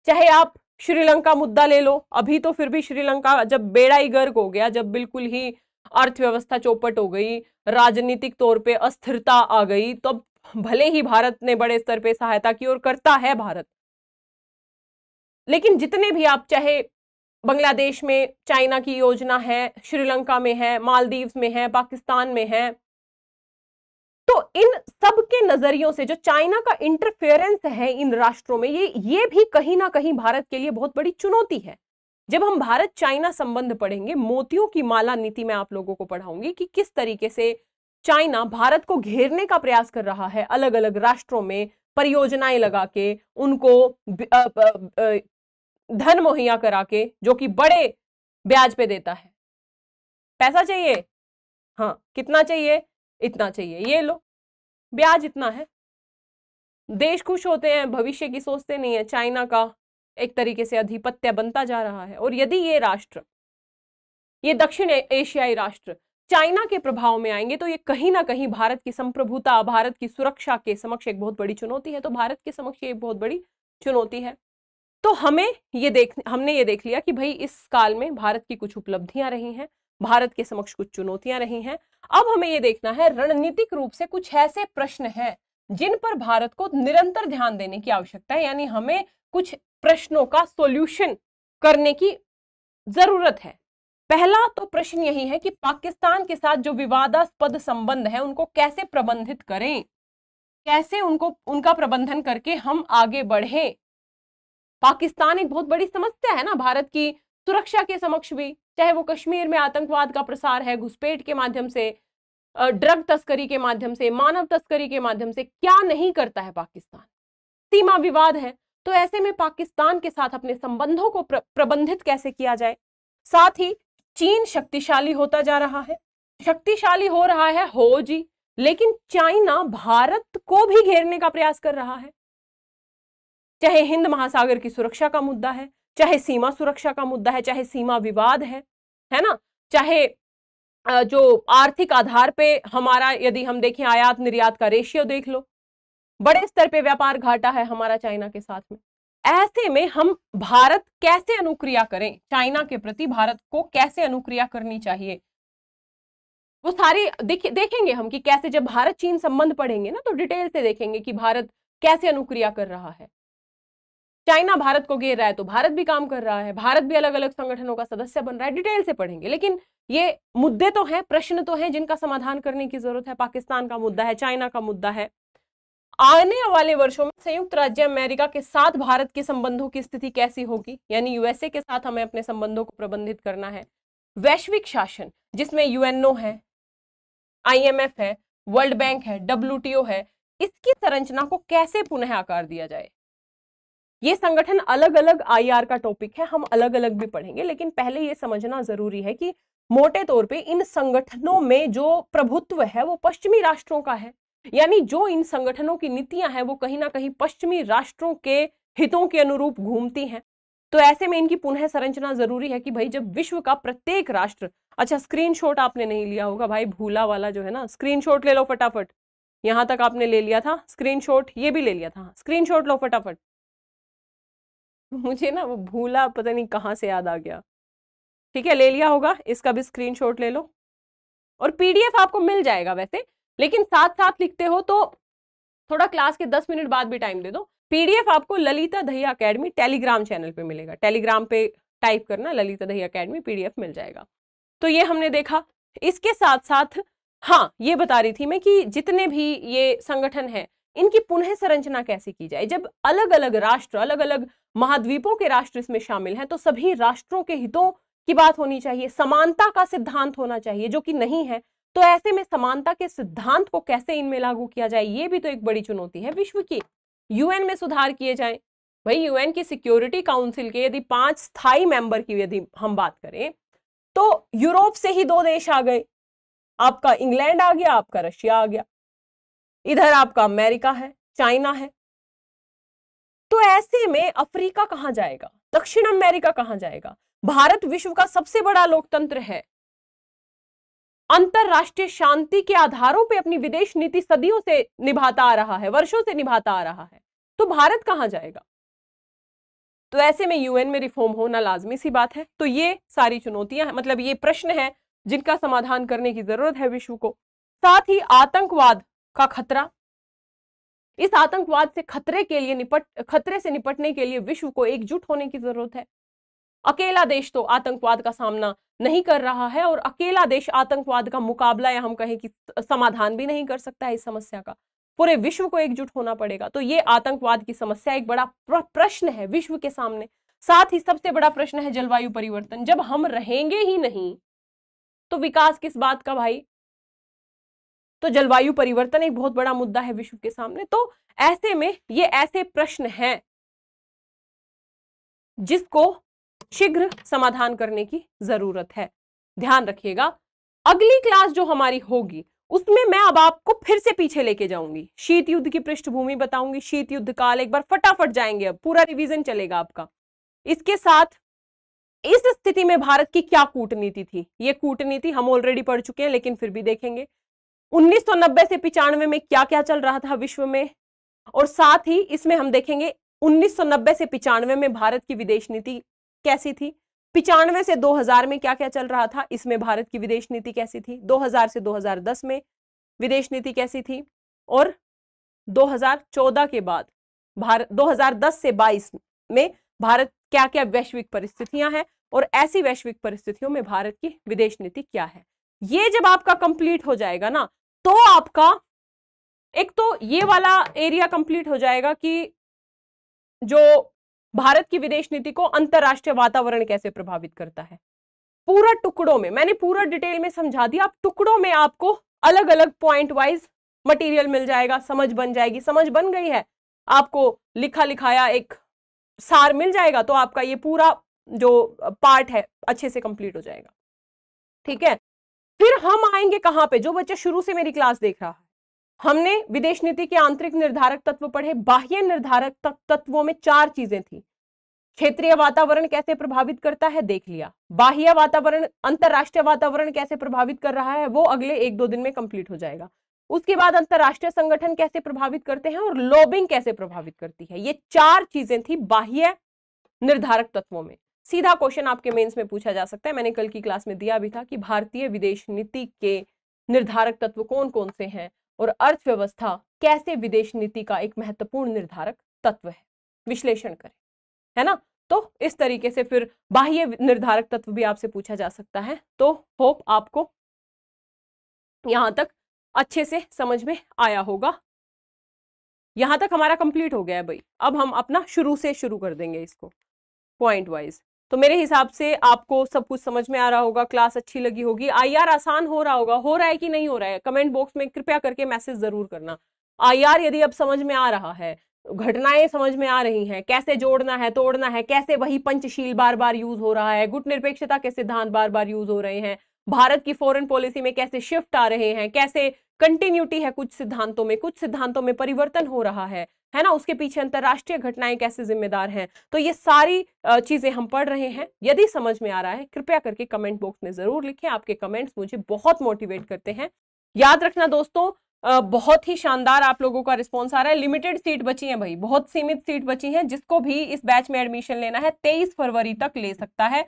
चाहे आप श्रीलंका मुद्दा ले लो अभी तो फिर भी श्रीलंका जब बेड़ा ही गर्क हो गया जब बिल्कुल ही अर्थव्यवस्था चौपट हो गई राजनीतिक तौर पे अस्थिरता आ गई तब तो भले ही भारत ने बड़े स्तर पे सहायता की और करता है भारत लेकिन जितने भी आप चाहे बांग्लादेश में चाइना की योजना है श्रीलंका में है मालदीव्स में है पाकिस्तान में है तो इन सब के नजरियों से जो चाइना का इंटरफेरेंस है इन राष्ट्रों में ये ये भी कहीं ना कहीं भारत के लिए बहुत बड़ी चुनौती है जब हम भारत चाइना संबंध पढ़ेंगे मोतियों की माला नीति में आप लोगों को पढ़ाऊंगी कि किस तरीके से चाइना भारत को घेरने का प्रयास कर रहा है अलग अलग राष्ट्रों में परियोजनाएं लगा के उनको धन मुहैया करा के जो कि बड़े ब्याज पे देता है पैसा चाहिए हाँ कितना चाहिए इतना चाहिए ये लो ब्याज इतना है देश खुश होते हैं भविष्य की सोचते नहीं है चाइना का एक तरीके से अधिपत्य बनता जा रहा है और यदि ये राष्ट्र ये दक्षिण एशियाई राष्ट्र चाइना के प्रभाव में आएंगे तो ये कहीं ना कहीं भारत की संप्रभुता भारत की सुरक्षा के समक्ष एक बहुत बड़ी चुनौती है तो भारत के समक्ष ये बहुत बड़ी चुनौती है तो हमें ये देख हमने ये देख लिया कि भाई इस काल में भारत की कुछ उपलब्धियां रही हैं भारत के समक्ष कुछ चुनौतियां रही हैं अब हमें ये देखना है रणनीतिक रूप से कुछ ऐसे प्रश्न हैं जिन पर भारत को निरंतर ध्यान देने की आवश्यकता है यानी हमें कुछ प्रश्नों का सोल्यूशन करने की जरूरत है पहला तो प्रश्न यही है कि पाकिस्तान के साथ जो विवादास्पद संबंध है उनको कैसे प्रबंधित करें कैसे उनको उनका प्रबंधन करके हम आगे बढ़ें पाकिस्तान एक बहुत बड़ी समस्या है ना भारत की सुरक्षा के समक्ष भी चाहे वो कश्मीर में आतंकवाद का प्रसार है घुसपैठ के माध्यम से ड्रग तस्करी के माध्यम से मानव तस्करी के माध्यम से क्या नहीं करता है पाकिस्तान सीमा विवाद है तो ऐसे में पाकिस्तान के साथ अपने संबंधों को प्रबंधित कैसे किया जाए साथ ही चीन शक्तिशाली होता जा रहा है शक्तिशाली हो रहा है हो जी लेकिन चाइना भारत को भी घेरने का प्रयास कर रहा है चाहे हिंद महासागर की सुरक्षा का मुद्दा है चाहे सीमा सुरक्षा का मुद्दा है चाहे सीमा विवाद है है ना चाहे जो आर्थिक आधार पे हमारा यदि हम देखें आयात निर्यात का रेशियो देख लो बड़े स्तर पे व्यापार घाटा है हमारा चाइना के साथ में ऐसे में हम भारत कैसे अनुक्रिया करें चाइना के प्रति भारत को कैसे अनुक्रिया करनी चाहिए वो सारी देखेंगे हम कि कैसे जब भारत चीन संबंध पढ़ेंगे ना तो डिटेल से देखेंगे कि भारत कैसे अनुक्रिया कर रहा है चाइना भारत को घेर रहा है तो भारत भी काम कर रहा है भारत भी अलग अलग संगठनों का सदस्य बन रहा है डिटेल से पढ़ेंगे लेकिन ये मुद्दे तो हैं प्रश्न तो हैं जिनका समाधान करने की जरूरत है पाकिस्तान का मुद्दा है चाइना का मुद्दा है आने वाले वर्षों में संयुक्त राज्य अमेरिका के साथ भारत के संबंधों की स्थिति कैसी होगी यानी यूएसए के साथ हमें अपने संबंधों को प्रबंधित करना है वैश्विक शासन जिसमें यूएनओ है आईएमएफ है वर्ल्ड बैंक है डब्ल्यूटीओ है इसकी संरचना को कैसे पुनः आकार दिया जाए ये संगठन अलग अलग आईआर का टॉपिक है हम अलग अलग भी पढ़ेंगे लेकिन पहले ये समझना जरूरी है कि मोटे तौर पे इन संगठनों में जो प्रभुत्व है वो पश्चिमी राष्ट्रों का है यानी जो इन संगठनों की नीतियां हैं वो कहीं ना कहीं पश्चिमी राष्ट्रों के हितों के अनुरूप घूमती हैं तो ऐसे में इनकी पुनः संरचना जरूरी है कि भाई जब विश्व का प्रत्येक राष्ट्र अच्छा स्क्रीनशॉट आपने नहीं लिया होगा भाई भूला वाला जो है ना स्क्रीनशॉट ले लो फटाफट यहां तक आपने ले लिया था स्क्रीनशॉट ये भी ले लिया था स्क्रीनशॉट लो फटाफट मुझे ना वो भूला पता नहीं कहाँ से याद आ गया ठीक है ले लिया होगा इसका भी स्क्रीन ले लो और पीडीएफ आपको मिल जाएगा वैसे लेकिन साथ साथ लिखते हो तो थोड़ा क्लास के दस मिनट बाद भी टाइम दे दो पीडीएफ आपको Lalita Dahiya academy Telegram channel पे मिलेगा टेलीग्राम पे टाइप करना ललिता दहिया अकेडमी पीडीएफ मिल जाएगा तो ये हमने देखा इसके साथ साथ हाँ ये बता रही थी मैं कि जितने भी ये संगठन है इनकी पुनः संरचना कैसे की जाए जब अलग अलग राष्ट्र अलग अलग महाद्वीपों के राष्ट्र इसमें शामिल हैं तो सभी राष्ट्रों के हितों की बात होनी चाहिए समानता का सिद्धांत होना चाहिए जो कि नहीं है तो ऐसे में समानता के सिद्धांत को कैसे इनमें लागू किया जाए ये भी तो एक बड़ी चुनौती है विश्व की यूएन में सुधार किए जाए भाई यूएन की सिक्योरिटी काउंसिल के यदि पांच स्थायी मेंबर की यदि हम बात करें तो यूरोप से ही दो देश आ गए आपका इंग्लैंड आ गया आपका रशिया आ गया इधर आपका अमेरिका है चाइना है तो ऐसे में अफ्रीका कहां जाएगा दक्षिण अमेरिका कहां जाएगा भारत विश्व का सबसे बड़ा लोकतंत्र है अंतरराष्ट्रीय शांति के आधारों पे अपनी विदेश नीति सदियों से निभाता आ रहा है वर्षों से निभाता आ रहा है तो भारत कहां जाएगा तो ऐसे में यूएन में रिफॉर्म होना लाजमी सी बात है तो ये सारी चुनौतियां मतलब ये प्रश्न है जिनका समाधान करने की जरूरत है विश्व को साथ ही आतंकवाद का खतरा इस आतंकवाद से खतरे के लिए निपट खतरे से निपटने के लिए विश्व को एकजुट होने की जरूरत है अकेला देश तो आतंकवाद का सामना नहीं कर रहा है और अकेला देश आतंकवाद का मुकाबला या हम कहें कि समाधान भी नहीं कर सकता है इस समस्या का पूरे विश्व को एकजुट होना पड़ेगा तो ये आतंकवाद की समस्या एक बड़ा प्रश्न है विश्व के सामने साथ ही सबसे बड़ा प्रश्न है जलवायु परिवर्तन जब हम रहेंगे ही नहीं तो विकास किस बात का भाई तो जलवायु परिवर्तन एक बहुत बड़ा मुद्दा है विश्व के सामने तो ऐसे में ये ऐसे प्रश्न हैं जिसको शीघ्र समाधान करने की जरूरत है ध्यान रखिएगा अगली क्लास जो हमारी होगी उसमें मैं अब आपको फिर से पीछे लेके जाऊंगी शीत युद्ध की पृष्ठभूमि बताऊंगी शीत युद्ध काल एक बार फटाफट जाएंगे अब पूरा रिवीजन चलेगा आपका इसके साथ इस स्थिति में भारत की क्या कूटनीति थी ये कूटनीति हम ऑलरेडी पढ़ चुके हैं लेकिन फिर भी देखेंगे 1990 से पिचानवे में क्या क्या चल रहा था विश्व में और साथ ही इसमें हम देखेंगे 1990 से पिचानवे में भारत की विदेश नीति कैसी थी पिचानवे से 2000 में क्या क्या चल रहा था इसमें भारत की विदेश नीति कैसी थी 2000 से 2010 में विदेश नीति कैसी थी और 2014 के बाद भारत 2010 से 22 में भारत क्या क्या वैश्विक परिस्थितियां हैं और ऐसी वैश्विक परिस्थितियों में भारत की विदेश नीति क्या है ये जब आपका कंप्लीट हो जाएगा ना तो आपका एक तो ये वाला एरिया कंप्लीट हो जाएगा कि जो भारत की विदेश नीति को अंतरराष्ट्रीय वातावरण कैसे प्रभावित करता है पूरा टुकड़ों में मैंने पूरा डिटेल में समझा दिया आप टुकड़ों में आपको अलग अलग पॉइंट वाइज मटेरियल मिल जाएगा समझ बन जाएगी समझ बन गई है आपको लिखा लिखाया एक सार मिल जाएगा तो आपका ये पूरा जो पार्ट है अच्छे से कंप्लीट हो जाएगा ठीक है फिर हम आएंगे कहाँ पे जो बच्चा शुरू से मेरी क्लास देख रहा है हमने विदेश नीति के आंतरिक निर्धारक तत्व पढ़े बाह्य निर्धारक तत्वों में चार चीजें थी क्षेत्रीय वातावरण कैसे प्रभावित करता है देख लिया बाह्य वातावरण अंतरराष्ट्रीय वातावरण कैसे प्रभावित कर रहा है वो अगले एक दो दिन में कंप्लीट हो जाएगा उसके बाद अंतरराष्ट्रीय संगठन कैसे प्रभावित करते हैं और लॉबिंग कैसे प्रभावित करती है ये चार चीजें थी बाह्य निर्धारक तत्वों में सीधा क्वेश्चन आपके मेंस में पूछा जा सकता है मैंने कल की क्लास में दिया भी था कि भारतीय विदेश नीति के निर्धारक तत्व कौन कौन से हैं और अर्थव्यवस्था कैसे विदेश नीति का एक महत्वपूर्ण निर्धारक तत्व है विश्लेषण करें है ना तो इस तरीके से फिर बाह्य निर्धारक तत्व भी आपसे पूछा जा सकता है तो होप आपको यहां तक अच्छे से समझ में आया होगा यहां तक हमारा कंप्लीट हो गया है भाई अब हम अपना शुरू से शुरू कर देंगे इसको पॉइंट वाइज तो मेरे हिसाब से आपको सब कुछ समझ में आ रहा होगा क्लास अच्छी लगी होगी आईआर आसान हो रहा होगा हो रहा है कि नहीं हो रहा है कमेंट बॉक्स में कृपया करके मैसेज जरूर करना आईआर यदि अब समझ में आ रहा है घटनाएं समझ में आ रही हैं कैसे जोड़ना है तोड़ना है कैसे वही पंचशील बार बार यूज हो रहा है गुट निरपेक्षता के सिद्धांत बार बार यूज हो रहे हैं भारत की फॉरेन पॉलिसी में कैसे शिफ्ट आ रहे हैं कैसे कंटिन्यूटी है कुछ सिद्धांतों में कुछ सिद्धांतों में परिवर्तन हो रहा है है ना उसके पीछे अंतर्राष्ट्रीय घटनाएं कैसे जिम्मेदार हैं तो ये सारी चीज़ें हम पढ़ रहे हैं यदि समझ में आ रहा है कृपया करके कमेंट बॉक्स में ज़रूर लिखें आपके कमेंट्स मुझे बहुत मोटिवेट करते हैं याद रखना दोस्तों बहुत ही शानदार आप लोगों का रिस्पॉन्स आ रहा है लिमिटेड सीट बची है भाई बहुत सीमित सीट बची है जिसको भी इस बैच में एडमिशन लेना है तेईस फरवरी तक ले सकता है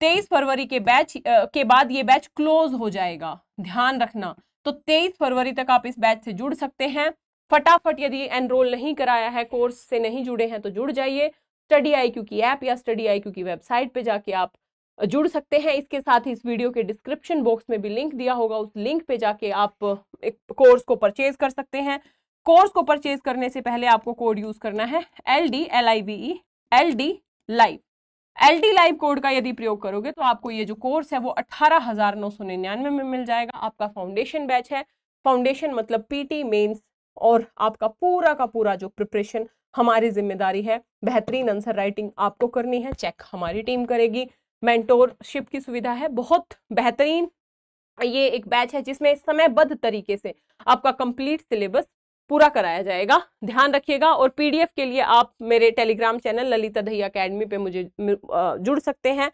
तेईस फरवरी के बैच के बाद ये बैच क्लोज हो जाएगा ध्यान रखना तो तेईस फरवरी तक आप इस बैच से जुड़ सकते हैं फटाफट यदि एनरोल नहीं कराया है कोर्स से नहीं जुड़े हैं तो जुड़ जाइए स्टडी आई क्यू की ऐप या स्टडी आई क्यू की वेबसाइट पे जाके आप जुड़ सकते हैं इसके साथ ही इस वीडियो के डिस्क्रिप्शन बॉक्स में भी लिंक दिया होगा उस लिंक पे जाके आप एक कोर्स को परचेज कर सकते हैं कोर्स को परचेज करने से पहले आपको कोड यूज करना है L D L I V E L D live L D live code का यदि प्रयोग करोगे तो आपको ये जो कोर्स है वो अठारह हजार नौ सौ निन्यानवे में मिल जाएगा आपका फाउंडेशन बैच है फाउंडेशन मतलब पीटी मेंस और आपका पूरा का पूरा जो प्रिपरेशन हमारी जिम्मेदारी है बेहतरीन आंसर राइटिंग आपको करनी है चेक हमारी टीम करेगी मेंटोरशिप की सुविधा है बहुत बेहतरीन ये एक बैच है जिसमें समयबद्ध तरीके से आपका कंप्लीट सिलेबस पूरा कराया जाएगा ध्यान रखिएगा और पीडीएफ के लिए आप मेरे टेलीग्राम चैनल ललिता दही अकेडमी पे मुझे जुड़ सकते हैं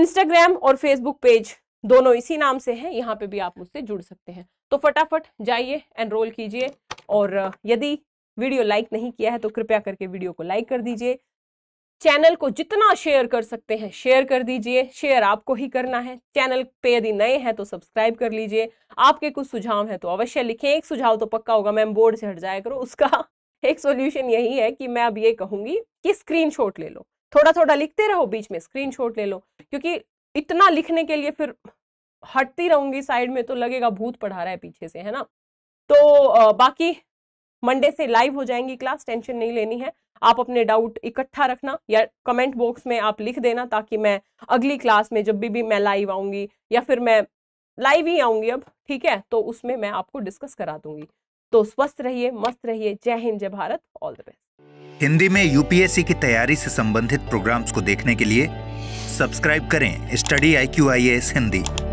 इंस्टाग्राम और फेसबुक पेज दोनों इसी नाम से हैं यहाँ पे भी आप मुझसे जुड़ सकते हैं तो फटाफट जाइए एनरोल कीजिए और यदि वीडियो लाइक नहीं किया है तो कृपया करके वीडियो को लाइक कर दीजिए चैनल को जितना शेयर कर सकते हैं शेयर कर दीजिए शेयर आपको ही करना है चैनल पे यदि नए हैं तो सब्सक्राइब कर लीजिए आपके कुछ सुझाव हैं तो अवश्य लिखें एक सुझाव तो पक्का होगा मैम बोर्ड से हट जाया करो उसका एक सोल्यूशन यही है कि मैं अब ये कहूंगी कि स्क्रीनशॉट ले लो थोड़ा थोड़ा लिखते रहो बीच में स्क्रीनशॉट ले लो क्योंकि इतना लिखने के लिए फिर हटती रहूंगी साइड में तो लगेगा भूत पढ़ा रहा है पीछे से है ना तो बाकी मंडे से लाइव हो जाएंगी क्लास टेंशन नहीं लेनी है आप अपने डाउट इकट्ठा रखना या कमेंट बॉक्स में आप लिख देना ताकि मैं अगली क्लास में जब भी भी मैं लाइव आऊंगी या फिर मैं लाइव ही आऊंगी अब ठीक है तो उसमें मैं आपको डिस्कस करा दूंगी तो स्वस्थ रहिए मस्त रहिए जय हिंद जय Bharat all the best Hindi में यूपीएससी की तैयारी से संबंधित प्रोग्राम्स को देखने के लिए सब्सक्राइब करें study I Q I S Hindi